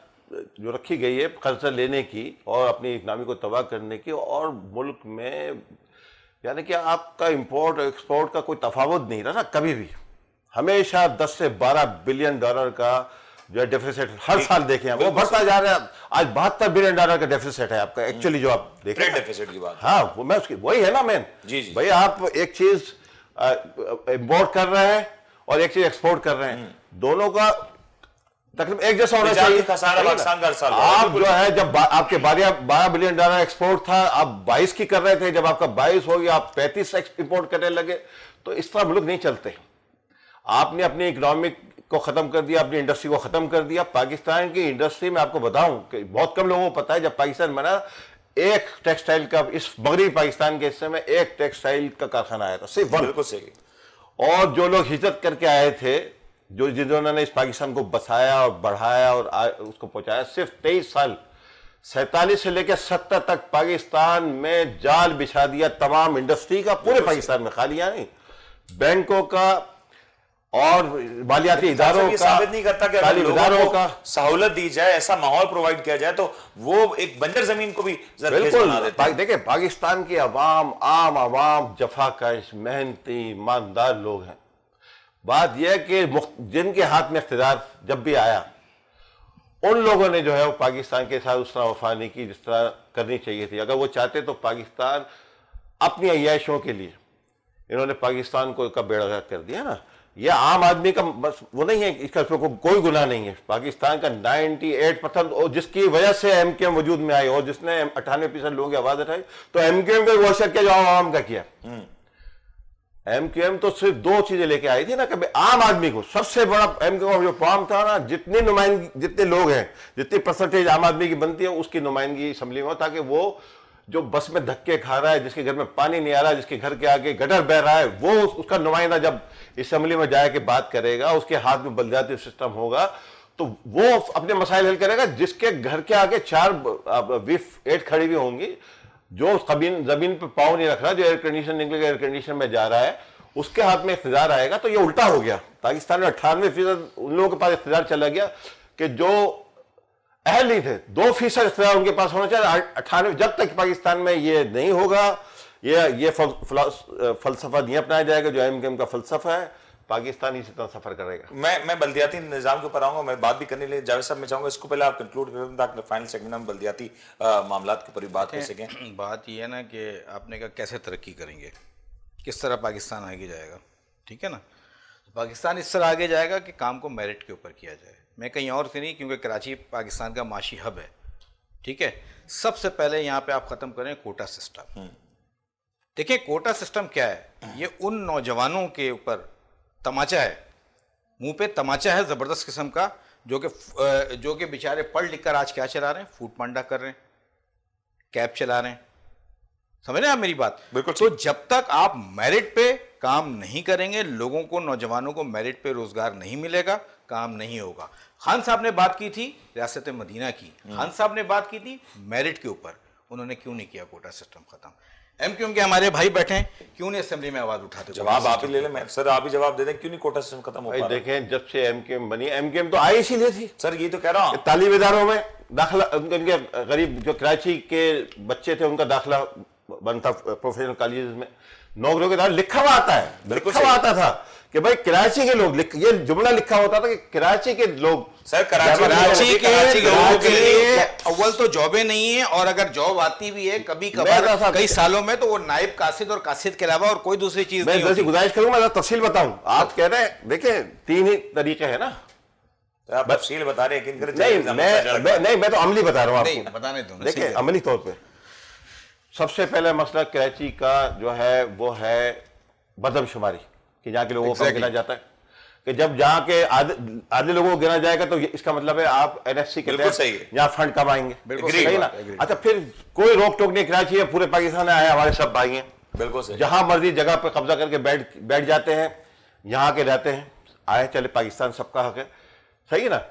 जो रखी गई है कर्जा लेने की और अपनी इकनॉमी को तबाह करने की और मुल्क में यानी कि आपका इम्पोर्ट एक्सपोर्ट का कोई तफावत नहीं रहा ना कभी भी हमेशा 10 से 12 बिलियन डॉलर का जो है डेफिसिट हर साल देखे हैं वो बढ़ता जा रहा है आज बहत्तर बिलियन डॉलर का डेफिसिट है आपका एक्चुअली जो आप देख रहे हैं हाँ वो मैं उसकी वही है ना मेन जी जी भाई आप एक चीज इम्पोर्ट कर रहे हैं और एक चीज एक्सपोर्ट कर रहे हैं हम्म। दोनों का तकरीबन एक जैसा होना चाहिए आप जो है जब आपके बारह बारह बिलियन डॉलर एक्सपोर्ट था आप बाईस की कर रहे थे जब आपका बाईस हो गया आप पैंतीस इम्पोर्ट करने लगे तो इस तरह मुल्क नहीं चलते आपने अपनी इकोनॉमिक को ख़त्म कर दिया अपनी इंडस्ट्री को ख़त्म कर दिया पाकिस्तान की इंडस्ट्री में आपको बताऊं कि बहुत कम लोगों को पता है जब पाकिस्तान बना एक टेक्सटाइल का इस मगरबी पाकिस्तान के हिस्से में एक टेक्सटाइल का कारखाना आया था सिर्फ बिल्कुल सही और जो लोग हिजरत करके आए थे जो जिन्होंने इस पाकिस्तान को बसाया और बढ़ाया और उसको पहुंचाया सिर्फ तेईस साल सैतालीस से लेकर सत्तर तक पाकिस्तान में जाल बिछा दिया तमाम इंडस्ट्री का पूरे पाकिस्तान में खाली नहीं बैंकों का और बालियाती इधारों का साबित नहीं करता कि अगर लोगों को सहूलत दी जाए ऐसा माहौल प्रोवाइड किया जाए तो वो एक बंजर जमीन को भी बिल्कुल देखिए पाकिस्तान की आवाम आम आवाम जफाकश मेहनती ईमानदार लोग हैं बात यह कि जिनके हाथ में इकतदार जब भी आया उन लोगों ने जो है वो पाकिस्तान के साथ उस तरह वफा नहीं की जिस तरह करनी चाहिए थी अगर वो चाहते तो पाकिस्तान अपनी अयाइशों के लिए इन्होंने पाकिस्तान को का बेड़ा कर दिया ना ये आम आदमी का बस वो नहीं है इसका इसमें को, कोई गुना नहीं है पाकिस्तान का 98 परसेंट और जिसकी वजह से एम के एम वजूद में आई और जिसने अठानवे फीसद लोगों की आवाज उठाई तो एम के एम का घोषणा किया जो आवाम का किया एम हम्म। एम तो सिर्फ दो चीजें लेके आई थी ना कभी आम आदमी को सबसे बड़ा एम क्यू एम जो फॉर्म था ना जितने नुमाइंदगी जितने लोग हैं जितनी परसेंटेज आम आदमी की बनती है उसकी नुमाइंदगी असम्बली में ताकि वो जो बस में धक्के खा रहा है जिसके घर में पानी नहीं आ रहा है जिसके घर के आगे गटर बह रहा है वो उस, उसका नुमाइंदा जब असेंबली में जाके बात करेगा उसके हाथ में बलजाती सिस्टम होगा तो वो अपने मसाइल हल करेगा जिसके घर के आगे चार विफ एट खड़ी हुई होंगी जो कबीन जमीन पर पाव नहीं रख रहा जो एयर कंडीशन निकलेगा एयर कंडीशन में जा रहा है उसके हाथ में इंतजार आएगा तो ये उल्टा हो गया पाकिस्तान में अट्ठानवे फीसद उन लोगों के पास इंतजार चला गया कि जो अहली थे दो फीसद इख्तार उनके पास होना चाहिए अठानवे जब तक पाकिस्तान में ये नहीं होगा ये ये फलसफा नहीं अपनाया जाएगा जो एम के एम का फलसफा है पाकिस्तान इसी तरह सफर करेगा मैं मैं बल्दियाती निज़ाम के ऊपर आऊँगा मैं बात भी करने लिए जावेद साहब मैं चाहूँगा इसको पहले आप कंक्लूड करें ताकि फाइनल सेगमेंट में बल्दियाती मामला के ऊपर भी बात कर सकें बात यह है ना कि आपने कहा कैसे तरक्की करेंगे किस तरह पाकिस्तान आगे जाएगा ठीक है ना तो पाकिस्तान इस तरह आगे जाएगा कि काम को मेरिट के ऊपर किया जाए मैं कहीं और से नहीं क्योंकि कराची पाकिस्तान का माशी हब है ठीक है सबसे पहले यहाँ पे आप ख़त्म करें कोटा सिस्टम हम्म। देखिए कोटा सिस्टम क्या है ये उन नौजवानों के ऊपर तमाचा है मुंह पे तमाचा है ज़बरदस्त किस्म का जो कि जो कि बेचारे पढ़ लिख कर आज क्या चला रहे हैं फूट पांडा कर रहे हैं कैब चला रहे हैं समझ रहे हैं आप मेरी बात बिल्कुल तो जब तक आप मेरिट पे काम नहीं करेंगे लोगों को नौजवानों को मेरिट पे रोजगार नहीं मिलेगा काम नहीं होगा खान साहब ने बात की थी रियासत मदीना की हम्म। खान साहब ने बात की थी मेरिट के ऊपर उन्होंने क्यों नहीं किया कोटा सिस्टम खत्म एम क्यू के हमारे भाई बैठे हैं क्यों नहीं असेंबली में आवाज उठाते जवाब आप ही ले लें सर आप ही जवाब दे दें क्यों नहीं कोटा सिस्टम खत्म हो पा देखें जब से एम क्यू एम बनी एम क्यू एम तो आई इसीलिए थी सर ये तो कह रहा हूँ तालीम इदारों में दाखिला उनके गरीब जो कराची के बच्चे थे उनका दाखिला बनता प्रोफेशनल कॉलेज में नौकरियों के द्वारा लिखा हुआ आता है लिखा हुआ आता था कि भाई कराची के लोग ये जुमला लिखा होता था कि कराची के लोग सर कराची कराची के, लोगों के लिए अव्वल तो जॉबे नहीं है और अगर जॉब आती भी है कभी कभार कई सालों में तो वो नायब कासिद और कासिद के अलावा और कोई दूसरी चीज मैं जैसी गुजारिश करूंगा मैं तफसील बताऊं आप कह रहे हैं देखिए तीन ही तरीके है ना तफसील बता रहे हैं नहीं मैं नहीं मैं तो अमली बता रहा हूँ आपको बताने दो देखिए अमली तौर पर सबसे पहला मसला कराची का जो है वो है बदमशुमारी कि जहाँ के लोगों को गिना जाता है कि जब जहाँ के आधे लोगों को गिना जाएगा तो इसका मतलब है आप एन एस सी के यहाँ फंड कब आएंगे अच्छा फिर कोई रोक टोक नहीं कराची है पूरे पाकिस्तान में आए हमारे सब भाई हैं बिल्कुल जहां मर्जी जगह पर कब्जा करके बैठ बैठ जाते हैं यहाँ के रहते हैं आए चले पाकिस्तान सबका हक है सही है ना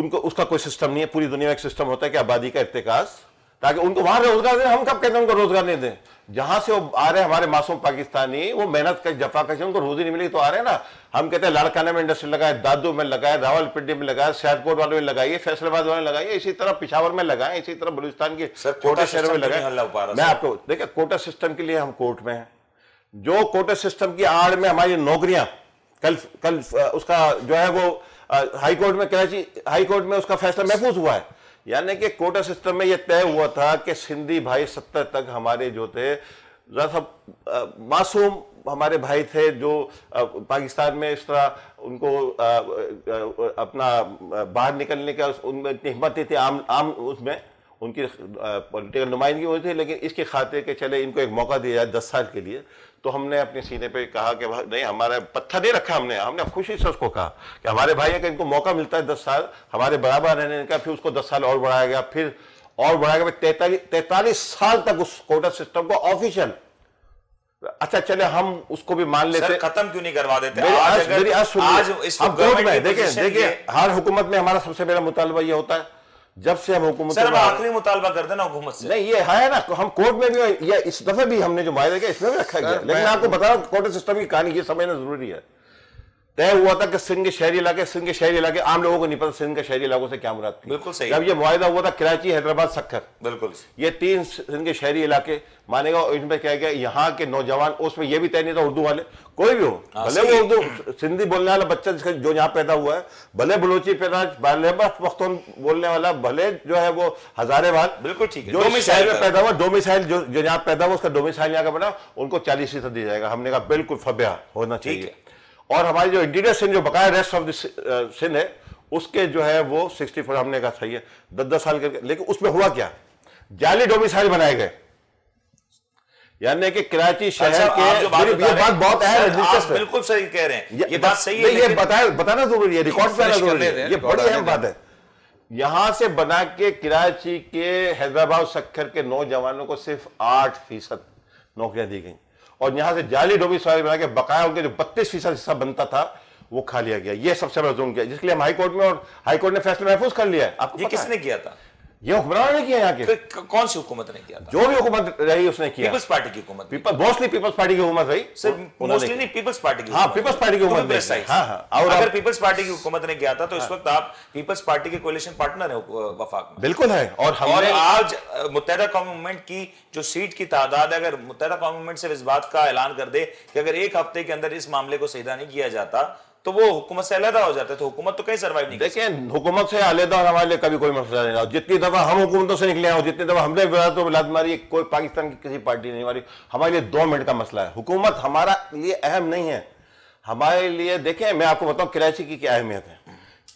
उनको उसका कोई सिस्टम नहीं है पूरी दुनिया में एक सिस्टम होता है कि आबादी का इरतकाज ताकि उनको वहां रोजगार दें हम कब कहते हैं उनको रोजगार नहीं दें जहां से वो आ रहे हैं हमारे मासूम पाकिस्तानी वो मेहनत कर जफा कर उनको रोजी नहीं मिलेगी तो आ रहे हैं ना हम कहते हैं लाड़काना में इंडस्ट्री लगाए दादू में लगाए रावलपिंडी में लगाए सैदकोट वालों में लगाइए फैसलाबाद वाले लगाइए इसी तरह पिछावर में लगाए इसी तरह बलूचिस्तान के कोटा शहरों में लगाए मैं आपको देखिए कोटा सिस्टम के लिए हम कोर्ट में हैं जो कोटा सिस्टम की आड़ में हमारी नौकरियां कल कल उसका जो है वो हाईकोर्ट में कराची हाईकोर्ट में उसका फैसला महफूज हुआ है यानी कि कोटा सिस्टम में यह तय हुआ था कि सिंधी भाई सत्तर तक हमारे जो थे सब मासूम हमारे भाई थे जो पाकिस्तान में इस तरह उनको अपना बाहर निकलने का उनमें इतनी हिम्मत नहीं थी आम आम उसमें उनकी पॉलिटिकल नुमाइंदगी हुई थी लेकिन इसके खाते के चले इनको एक मौका दिया जाए दस साल के लिए तो हमने अपने सीने पे कहा कि नहीं हमारा पत्थर नहीं रखा हमने हमने खुशी से उसको कहा कि हमारे भाई अगर इनको मौका मिलता है दस साल हमारे बराबर रहने का फिर उसको दस साल और बढ़ाया गया फिर और बढ़ाया गया तैतालीस तैतालीस साल तक उस कोटा सिस्टम को ऑफिशियल अच्छा चले हम उसको भी मान लेते खत्म क्यों नहीं करवा देते आज, आज, आज, आज इस देखिए देखिए हर हुकूमत में हमारा सबसे पहला मुतालबा यह होता है जब से हम हुकूमत सर आखिरी मुतालबा कर देना हुकूमत से नहीं ये है ना हम कोर्ट में भी ये इस दफे भी हमने जो मायदे किया इसमें भी रखा गया लेकिन आपको बता रहा हूँ कोर्ट सिस्टम की कहानी ये समझना जरूरी है तय हुआ था कि सिंध के शहरी इलाके सिंध के शहरी इलाके आम लोगों को नहीं पता सिंध के शहरी इलाकों से क्या मुराद थी बिल्कुल सही जब ये मुआदा हुआ था कराची हैदराबाद सखर बिल्कुल ये तीन सिंध के शहरी इलाके मानेगा इसमें क्या गया यहाँ के नौजवान उसमें यह भी तय नहीं था उर्दू वाले कोई भी हो हाँ, भले वो उर्दू सिंधी बोलने वाला बच्चा जिसका जो यहाँ पैदा हुआ है भले बलोची पैदा भले पख्तून बोलने वाला भले जो है वो हजारे बाल बिल्कुल ठीक है जो मिसाइल में पैदा हुआ डोमिसाइल जो जो यहाँ पैदा हुआ उसका डोमिसाइल यहाँ का बना उनको चालीस फीसद दिया जाएगा हमने कहा बिल्कुल फब्या होना चाहिए और हमारी जो इंटीरियर सिन जो बकाया रेस्ट ऑफ दिस सिन है उसके जो है वो सिक्सटी फोर हमने कहा सही है दस दस साल करके लेकिन उसमें हुआ क्या जाली डोमिसाइल बनाए गए यानी कि कराची अच्छा, शहर अच्छा, के ये बात बहुत है है बिल्कुल सही कह रहे हैं ये, बात सही है ये बताया बताना जरूरी है रिकॉर्ड करना जरूरी है ये बड़ी अहम बात है यहां से बना के कराची के हैदराबाद सखर के नौजवानों को सिर्फ आठ फीसद नौकरियां दी गई और यहां से जाली डोबी सवारी बना के बकाया उनके जो बत्तीस फीसद हिस्सा बनता था वो खा लिया गया ये सबसे बड़ा जुर्म किया जिसके लिए हम हाईकोर्ट में और हाईकोर्ट ने फैसला महफूज कर लिया है आपको ये किसने किया था ये हुक्मरानों ने किया यहाँ के कौन सी हुकूमत ने किया था? जो भी हुकूमत रही उसने किया पीपल्स पार्टी की हुकूमत पीपल मोस्टली पीपल्स पार्टी की हुकूमत रही सर मोस्टली पीपल्स पार्टी की हाँ पीपल्स पार्टी की हुकूमत हाँ हाँ और अगर पीपल्स पार्टी की हुकूमत ने किया था तो इस हाँ। वक्त आप पीपल्स पार्टी के कोलेशन पार्टनर है वफाक में बिल्कुल है और हमारे आज मुतहदा कौम मूवमेंट की जो सीट की तादाद है अगर मुतहदा कौम मूवमेंट सिर्फ इस बात का ऐलान कर दे कि अगर एक हफ्ते के अंदर इस मामले को सीधा नहीं किया जाता तो वो हुकूमत से अलहदा हो जाता है तो हुकूमत तो कहीं सर्वाइव नहीं देखिए हुकूमत से अलहदा और हमारे लिए कभी कोई मसला नहीं रहा जितनी दफा हम हुकूमतों से निकले हो जितनी दफा हमने तो मिलाद मारी कोई पाकिस्तान की किसी पार्टी नहीं मारी हमारे लिए दो मिनट का मसला है हुकूमत हमारा लिए अहम नहीं है हमारे लिए देखें मैं आपको बताऊँ कराची की क्या अहमियत है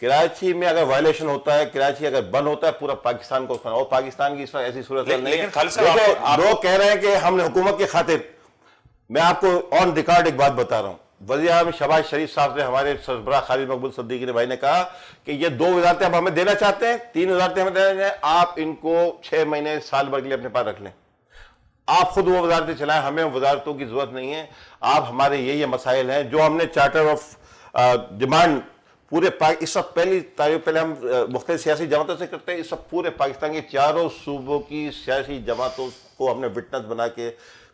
कराची में अगर वायलेशन होता है कराची अगर बंद होता है पूरा पाकिस्तान को और पाकिस्तान की इस पर ऐसी सूरत नहीं है लोग कह रहे हैं कि हमने हुकूमत की खातिर मैं आपको ऑन रिकॉर्ड एक बात बता रहा हूँ वजीम शबाज शरीफ साहब ने हमारे सरबरा खालिद मकबूल सद्दीकी भाई ने कहा कि ये दो वजारतें आप हमें देना चाहते हैं तीन वजारतें हमें देना चाहते हैं आप इनको छः महीने साल भर के लिए अपने पास रख लें आप खुद वो वजारतें चलाएं हमें वजारतों की ज़रूरत नहीं है आप हमारे ये ये मसाइल हैं जो हमने चार्टर ऑफ डिमांड पूरे इस सब पहली तारीख पहले हम मुख्त सियासी जमातों से करते हैं इस सब पूरे पाकिस्तान के चारों सूबों की सियासी जमातों को हमने विटनेस बना के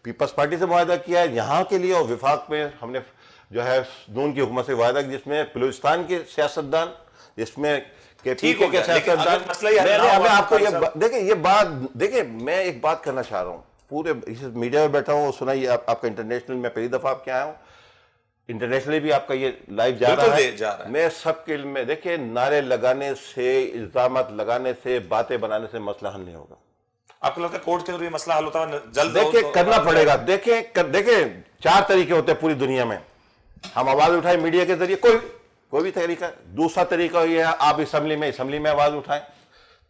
पीपल्स पार्टी से मुहिदा किया है यहाँ के लिए और विफाक में हमने जो है नून की हुकूमत से वायदा जिसमें बलूचिस्तान के सियासतदान जिसमें के ठीक आपको ये देखिए ये बात देखिए मैं एक बात करना चाह रहा हूँ पूरे इस मीडिया में बैठा हूँ सुना ये आप, आपका इंटरनेशनल मैं पहली दफ़ा आपके आया हूँ इंटरनेशनली भी आपका ये लाइव जा रहा है जा रहा है मैं सबके में देखिए नारे लगाने से इल्ज़ाम लगाने से बातें बनाने से मसला हल नहीं होगा आपको लगता है कोर्ट के अंदर ये मसला हल होता है जल्द देखिए तो करना पड़ेगा देखें देखें चार तरीके होते हैं पूरी दुनिया में हम आवाज़ उठाएं मीडिया के जरिए कोई कोई भी तरीका दूसरा तरीका ये है आप असेंबली में असेंबली में आवाज़ उठाएं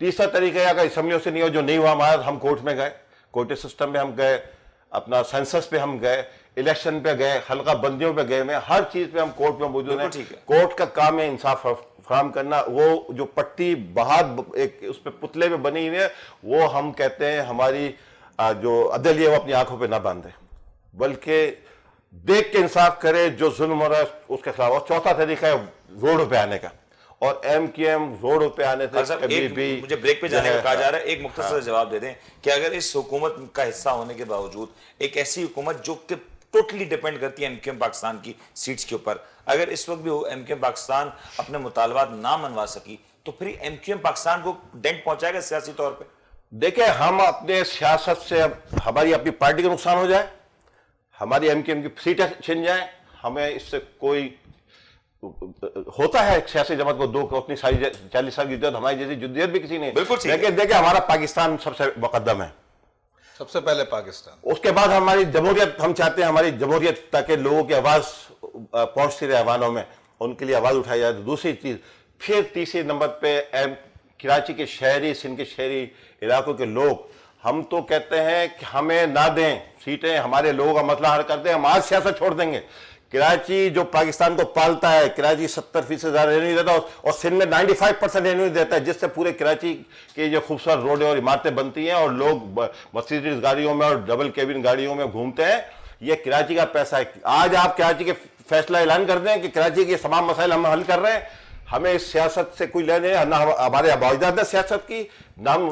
तीसरा तरीका है अगर से नहीं हो जो नहीं हुआ हमारा तो हम कोर्ट में गए कोर्ट सिस्टम में हम गए अपना सेंसस पे हम गए इलेक्शन पे गए हल्का बंदियों पे गए में हर चीज पे हम कोर्ट में मौजूद हैं कोर्ट का काम है इंसाफ फ्राहम करना वो जो पट्टी बहाद एक उस पर पुतले में बनी हुई है वो हम कहते हैं हमारी जो अदली है वो अपनी आंखों पर ना बांधे बल्कि देख के इंसाफ करे जो जुल्म है उसके खिलाफ और चौथा तरीका है रोड पे आने का और एम के एम रोड पे आने से कभी भी मुझे ब्रेक पे जाने का कहा जा रहा है एक मुख्तर हाँ। जवाब दे दें कि अगर इस हुकूमत का हिस्सा होने के बावजूद एक ऐसी हुकूमत जो कि टोटली डिपेंड करती है एम पाकिस्तान की सीट्स के ऊपर अगर इस वक्त भी एम पाकिस्तान अपने मुतालबात ना मनवा सकी तो फिर एम पाकिस्तान को डेंट पहुंचाएगा सियासी तौर पर देखिये हम अपने सियासत से हमारी अपनी पार्टी का नुकसान हो जाए हमारी एम के एम की सीटें छिन जाए हमें इससे कोई होता है सियासी जमात को दो उतनी सारी चालीस साल की इज्जत हमारी जैसी जुद्दियत भी किसी ने बिल्कुल लेकिन देखिए हमारा पाकिस्तान सबसे मुकदम है सबसे पहले पाकिस्तान उसके बाद हमारी जमहूरियत हम चाहते हैं हमारी जमहूरियत ताकि लोगों की आवाज़ पहुंचती रहे अवानों में उनके लिए आवाज़ उठाई जाए दूसरी चीज़ फिर तीसरे नंबर पे एम कराची के शहरी सिंध के शहरी इलाकों के लोग हम तो कहते हैं कि हमें ना दें सीटें हमारे लोगों का मसला हल करते हैं हम आज सियासत छोड़ देंगे कराची जो पाकिस्तान को पालता है कराची सत्तर फीसद रेन्यू देता है और सिंध में नाइन्टी फाइव परसेंट रेन्यू देता है जिससे पूरे कराची के जो खूबसूरत रोडें और इमारतें बनती हैं और लोग मसीज गाड़ियों में और डबल केबिन गाड़ियों में घूमते हैं ये कराची का पैसा है आज आप कराची के फैसला ऐलान कर दें कि कराची के तमाम मसाइल हम हल कर रहे हैं हमें इस सियासत से कोई लेने ना हमारे आबाजदार ने सियासत की नाम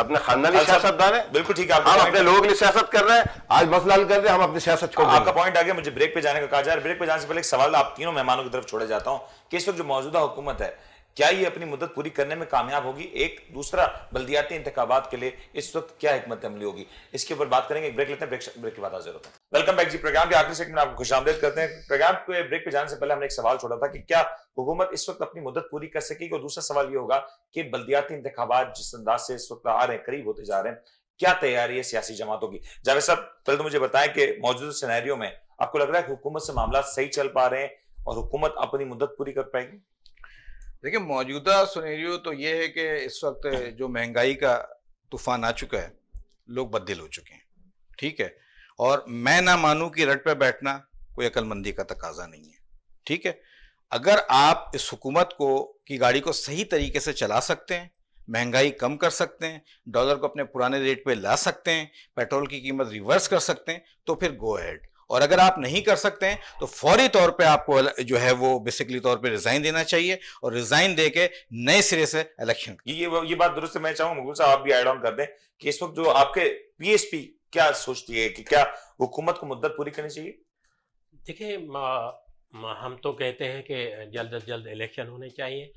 अपने खानदानी अच्छा। सियासतदान है बिल्कुल ठीक है हम अपने लोगों के लिए सियासत कर रहे हैं आज मसला हल कर रहे हैं हम अपनी सियासत छोड़ आपका पॉइंट आ गया मुझे ब्रेक पे जाने का कहा जा रहा है ब्रेक पे जाने से पहले एक सवाल आप तीनों मेहमानों की तरफ छोड़ा जाता हूँ कि इस वक्त जो मौजूदा हुकूमत है क्या ये अपनी मदद पूरी करने में कामयाब होगी एक दूसरा बल्दियाती इंतबात के लिए इस वक्त क्या हमत अमली होगी इसके ऊपर बात करेंगे ब्रेक लेते हैं ब्रेक, ब्रेक के बाद हाजिर होते हैं वेलकम बैक जी प्रोग्राम के आखिरी सेकंड में आपको खुशामदेद करते हैं प्रोग्राम के ब्रेक पे जाने से पहले हमने एक सवाल छोड़ा था कि क्या हुकूमत इस वक्त अपनी मदद पूरी कर सकेगी और दूसरा सवाल ये होगा कि बल्दियाती इंतबात जिस अंदाज से इस वक्त आ रहे हैं करीब होते जा रहे हैं क्या तैयारी है सियासी जमातों की जावेद साहब पहले तो मुझे बताएं कि मौजूदा सिनेरियो में आपको लग रहा है हुकूमत से मामला सही चल पा रहे हैं और हुकूमत अपनी मुद्दत पूरी कर पाएगी देखिए मौजूदा सुनेरियो तो ये है कि इस वक्त जो महंगाई का तूफान आ चुका है लोग बदल हो चुके हैं ठीक है और मैं ना मानूं कि रट पे बैठना कोई अकलमंदी का तकाजा नहीं है ठीक है अगर आप इस हुकूमत को की गाड़ी को सही तरीके से चला सकते हैं महंगाई कम कर सकते हैं डॉलर को अपने पुराने रेट पे ला सकते हैं पेट्रोल की कीमत रिवर्स कर सकते हैं तो फिर गो हैड और अगर आप नहीं कर सकते हैं तो फौरी तौर पे आपको जो है वो बेसिकली तौर पे रिजाइन देना चाहिए और रिजाइन दे के नए सिरे से इलेक्शन ये ये बात दुरुस्त मैं चाहूँ साहब आप भी एड ऑन कर दें कि इस वक्त जो आपके पीएसपी क्या सोचती है कि क्या हुकूमत को मुद्दत पूरी करनी चाहिए देखिए हम तो कहते हैं कि जल्द अज जल्द इलेक्शन होने चाहिए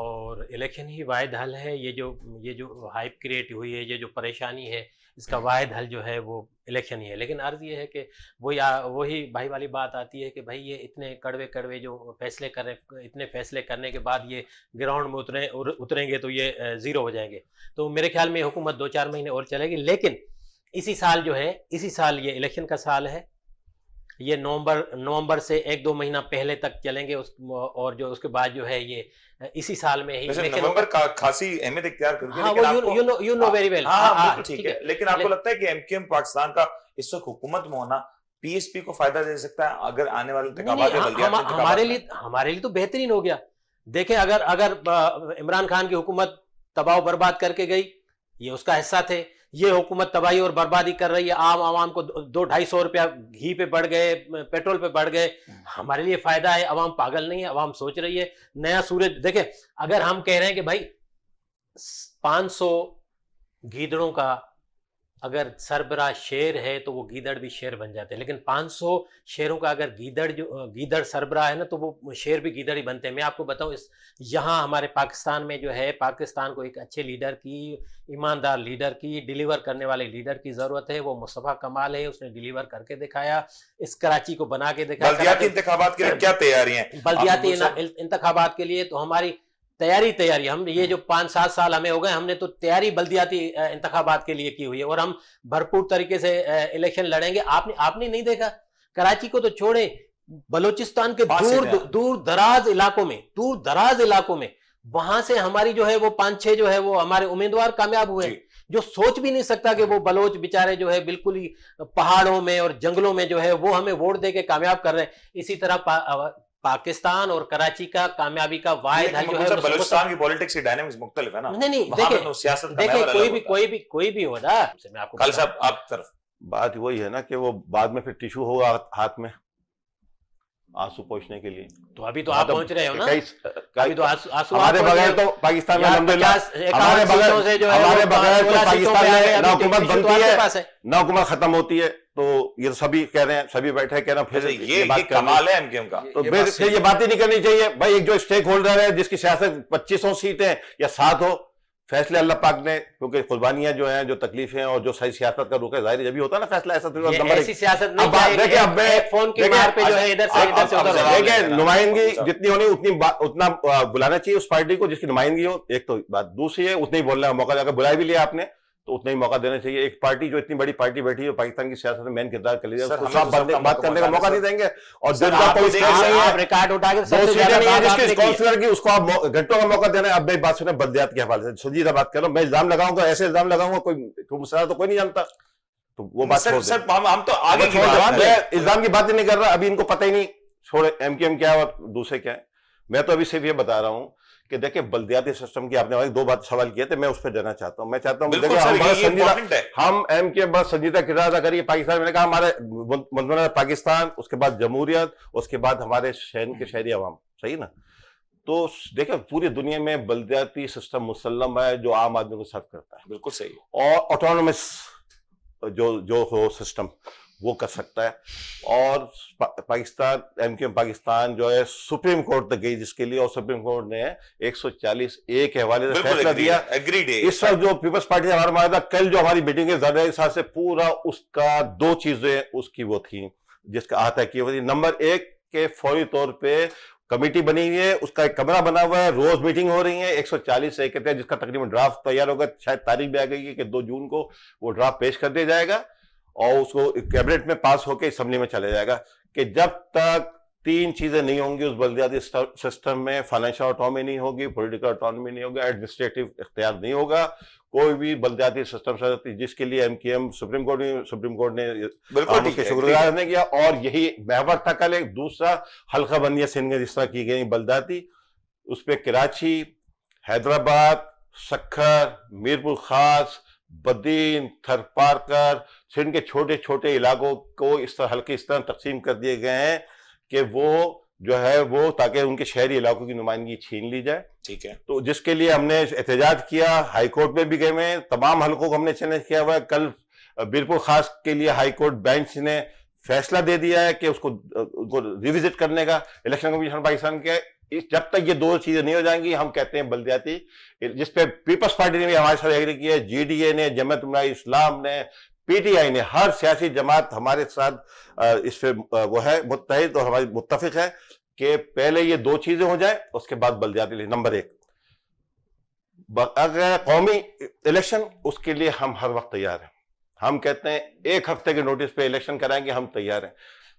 और इलेक्शन ही वायद हल है ये जो ये जो हाइप क्रिएट हुई है ये जो परेशानी है इसका वाद हल जो है वो इलेक्शन ही है लेकिन अर्ज ये है कि वो या वही भाई वाली बात आती है कि भाई ये इतने कड़वे कड़वे जो फैसले कर रहे इतने फैसले करने के बाद ये ग्राउंड में उतरे उतरेंगे तो ये ज़ीरो हो जाएंगे तो मेरे ख्याल में हुकूमत दो चार महीने और चलेगी लेकिन इसी साल जो है इसी साल ये इलेक्शन का साल है ये नवंबर नवंबर से एक दो महीना पहले तक चलेंगे उस और जो उसके बाद जो है ये इसी साल में ही नवंबर का खासी अहमियत इख्तियार करेगी हाँ, लेकिन you know you know very well हाँ ठीक है लेकिन आपको लगता है कि एमकेएम पाकिस्तान का इस वक्त हुकूमत में होना पीएसपी को फायदा दे सकता है अगर आने वाले हमारे लिए हमारे लिए तो बेहतरीन हो गया देखें अगर अगर इमरान खान की हुकूमत तबाह बर्बाद करके गई ये उसका हिस्सा थे ये हुकूमत तबाही और बर्बादी कर रही है आम आवाम को दो ढाई सौ रुपया घी पे बढ़ गए पेट्रोल पे बढ़ गए हमारे लिए फायदा है अवाम पागल नहीं है अवाम सोच रही है नया सूरज देखे अगर हम कह रहे हैं कि भाई पांच सौ गीदड़ों का अगर सरबरा शेर है तो वो गीदड़ भी शेर बन जाते हैं लेकिन 500 शेरों का अगर गीदड़ जो गीदड़ सरबरा है ना तो वो शेर भी गीदड़ ही बनते हैं मैं आपको बताऊं इस यहाँ हमारे पाकिस्तान में जो है पाकिस्तान को एक अच्छे लीडर की ईमानदार लीडर की डिलीवर करने वाले लीडर की ज़रूरत है वो मुस्तफ़ा कमाल है उसने डिलीवर करके दिखाया इस कराची को बना के दिखाया बल्दिया इंतबात के लिए क्या तैयारियां बल्दियाती इंतबात के लिए तो हमारी तैयारी तैयारी हम ये हाँ। जो पांच सात साल हमें हो गए हमने तो तैयारी बल्दियाती इंतबात के लिए की हुई है और हम भरपूर तरीके से इलेक्शन लड़ेंगे आपने आपने नहीं देखा कराची को तो छोड़े बलोचिस्तान के दूर दूर दराज इलाकों में दूर दराज इलाकों में वहां से हमारी जो है वो पांच छह जो है वो हमारे उम्मीदवार कामयाब हुए जो सोच भी नहीं सकता कि वो बलोच बेचारे जो है बिल्कुल ही पहाड़ों में और जंगलों में जो है वो हमें वोट दे के कामयाब कर रहे हैं इसी तरह पाकिस्तान और कराची का कामयाबी का वायद जो मतलब है पॉलिटिक्स की डायनेमिक्स है ना नहीं नहीं देखिए तो कोई भी कोई भी कोई भी हो बात वही है ना कि वो बाद में फिर टिश्यू होगा हाथ में आंसू पहुंचने के लिए तो अभी तो आप मतलब पहुंच रहे हो ना तो आंसू हमारे बगैर तो पाकिस्तान में हमारे बगैर हमारे बगैर तो पाकिस्तान में ना हुकूमत बनती है ना हुकूमत खत्म होती है तो ये तो सभी कह रहे हैं सभी बैठे कह रहे हैं फिर अच्छा, ये, ये, बात कमाल है एमकेएम का तो ये फिर ये बात ही नहीं करनी चाहिए भाई एक जो स्टेक होल्डर है जिसकी सियासत पच्चीसों सीटें या सात हो फैसले अल्लाह पाक ने क्योंकि कुर्बानियां जो हैं जो तकलीफें और जो सही सियासत का रुख है जाहिर जब होता है ना फैसला ऐसा तो ऐसी सियासत अब देखिए अब मैं फोन के मार पे जो है इधर से इधर से उधर देखिए नुमाइंदगी अच्छा। जितनी होनी उतनी उतना बुलाना चाहिए उस पार्टी को जिसकी नुमाइंदगी हो एक तो बात दूसरी है उतनी ही बोलने का मौका जाकर बुलाई भी लिया आपने तो उतना ही मौका देना चाहिए एक पार्टी जो इतनी बड़ी पार्टी बैठी है पाकिस्तान की सियासत में मेन किरदार कर लिया उसको साफ बात करने का मौका नहीं देंगे और तो हाँ, उसको आप घंटों का मौका देना अब बात सुने बदलियात के हवाले से संजीदा बात कर रहा हूँ मैं इल्जाम लगाऊंगा तो ऐसे इल्जाम लगाऊंगा कोई मुसरा तो कोई नहीं जानता तो वो बात सर सर हम हम तो आगे की बात इल्जाम की बात ही नहीं कर रहा अभी इनको पता ही नहीं छोड़े एम क्या है और दूसरे क्या है मैं तो अभी सिर्फ ये बता रहा हूँ कि देखिए बलदियाती सिस्टम की आपने दो बात सवाल किए थे मैं उस पर देना चाहता हूँ मैं चाहता हूँ हम एम के बाद संजीदा किरदार अदा करिए पाकिस्तान मैंने कहा हमारे मंत्रालय पाकिस्तान उसके बाद जमहूरियत उसके बाद हमारे शहन के शहरी आवाम सही ना तो देखिए पूरी दुनिया में बलदियाती सिस्टम मुसलम है जो आम आदमी को सर्व करता है बिल्कुल सही और ऑटोनोमस जो जो हो सिस्टम वो कर सकता है और पा, पाकिस्तान एम के पाकिस्तान जो है सुप्रीम कोर्ट तक गई जिसके लिए और सुप्रीम कोर्ट ने 140 एक के हवाले से फैसला दिया डे इस वक्त जो पीपल्स पार्टी ने हमारा मारा कल जो हमारी मीटिंग है ज्यादा साहब से पूरा उसका दो चीजें उसकी वो थी जिसका आता की थी नंबर एक के फौरी तौर पर कमेटी बनी हुई है उसका एक कमरा बना हुआ है रोज मीटिंग हो रही है 140 सौ कहते हैं जिसका तकरीबन ड्राफ्ट तैयार होगा शायद तारीख भी आ गई है कि दो जून को वो ड्राफ्ट पेश कर दिया जाएगा और उसको कैबिनेट में पास होकर असेंबली में चले जाएगा कि जब तक तीन चीजें नहीं होंगी उस बलदियाती सिस्टम में फाइनेंशियल ऑटोनॉमी नहीं होगी पॉलिटिकल ऑटोनॉमी नहीं होगा एडमिनिस्ट्रेटिव इख्तियार नहीं होगा कोई भी बलदियाती सिस्टम जिसके लिए M K M supreme court supreme court ने बिल्कुल शुक्रगुजार ने किया और यही मेहबर था कल एक दूसरा हल्का बंदिया सिंह जिस तरह की गई बलदाती उस पर कराची हैदराबाद सखर मीरपुर खास बदीन थरपारकर सिंध के छोटे छोटे इलाकों को इस तरह हल्के इस तरह तकसीम कर दिए गए हैं कि वो जो है वो ताकि उनके शहरी इलाकों की नुमाइंदगी छीन ली जाए ठीक है तो जिसके लिए हमने एहतजाज किया हाईकोर्ट में भी गए हुए तमाम हलकों को हमने चैलेंज किया हुआ है कल बीरपुर खास के लिए हाईकोर्ट बेंच ने फैसला दे दिया है कि उसको उनको रिविजिट करने का इलेक्शन कमीशन पाकिस्तान के इस जब तक ये दो चीजें नहीं हो जाएंगी हम कहते हैं बलदियाती जिसपे पीपल्स पार्टी ने भी हमारे साथ एग्री किया है जीडीए ने जमत इस्लाम ने पीटीआई ने हर सियासी जमात हमारे साथ इस पे वो है मुतहद और हमारी मुतफिक है कि पहले ये दो चीजें हो जाए उसके बाद बलदियाती नंबर एक अगर कौमी इलेक्शन उसके लिए हम हर वक्त तैयार हैं हम कहते हैं एक हफ्ते के नोटिस पे इलेक्शन कराएंगे हम तैयार हैं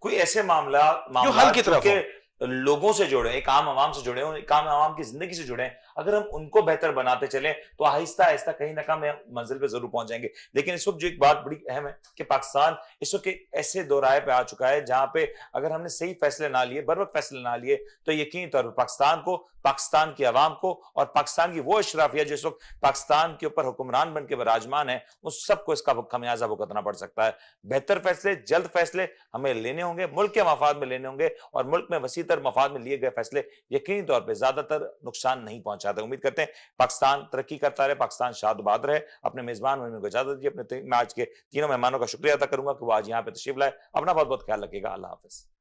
कोई ऐसे मामला, मामला जो हल की तरफ लोगों से जुड़े एक आम आवाम से जुड़े हों एक आम आवाम की जिंदगी से जुड़े अगर हम उनको बेहतर बनाते चले तो आहिस्ता आहिस्ता कहीं ना कहीं मंजिल पर जरूर पहुंच जाएंगे लेकिन इस वक्त जो एक बात बड़ी अहम है कि पाकिस्तान इस वक्त ऐसे दोराए पे आ चुका है जहां पे अगर हमने सही फैसले ना लिए बर वक्त फैसले ना लिए तो यकीन तौर पर पाकिस्तान को पाकिस्तान की आवाम को और पाकिस्तान की वो अशराफिया जो इस वक्त पाकिस्तान के ऊपर हुक्मरान बन के विराजमान है उस सबको इसका खमियाजा भुगतना पड़ सकता है बेहतर फैसले जल्द फैसले हमें लेने होंगे मुल्क के मफाद में लेने होंगे और मुल्क में वसीतर मफाद में लिए गए फैसले यकीनी तौर पर ज्यादातर नुकसान नहीं पहुंचा चाहते हैं उम्मीद करते हैं पाकिस्तान तरक्की करता रहे पाकिस्तान शादबाद रहे अपने मेजबान महीनों को इजाजत दीजिए अपने तो आज के तीनों मेहमानों का शुक्रिया अदा करूंगा कि वो आज यहाँ पे तशीफ लाए अपना बहुत बहुत ख्याल रखेगा अल्लाह हाफिज़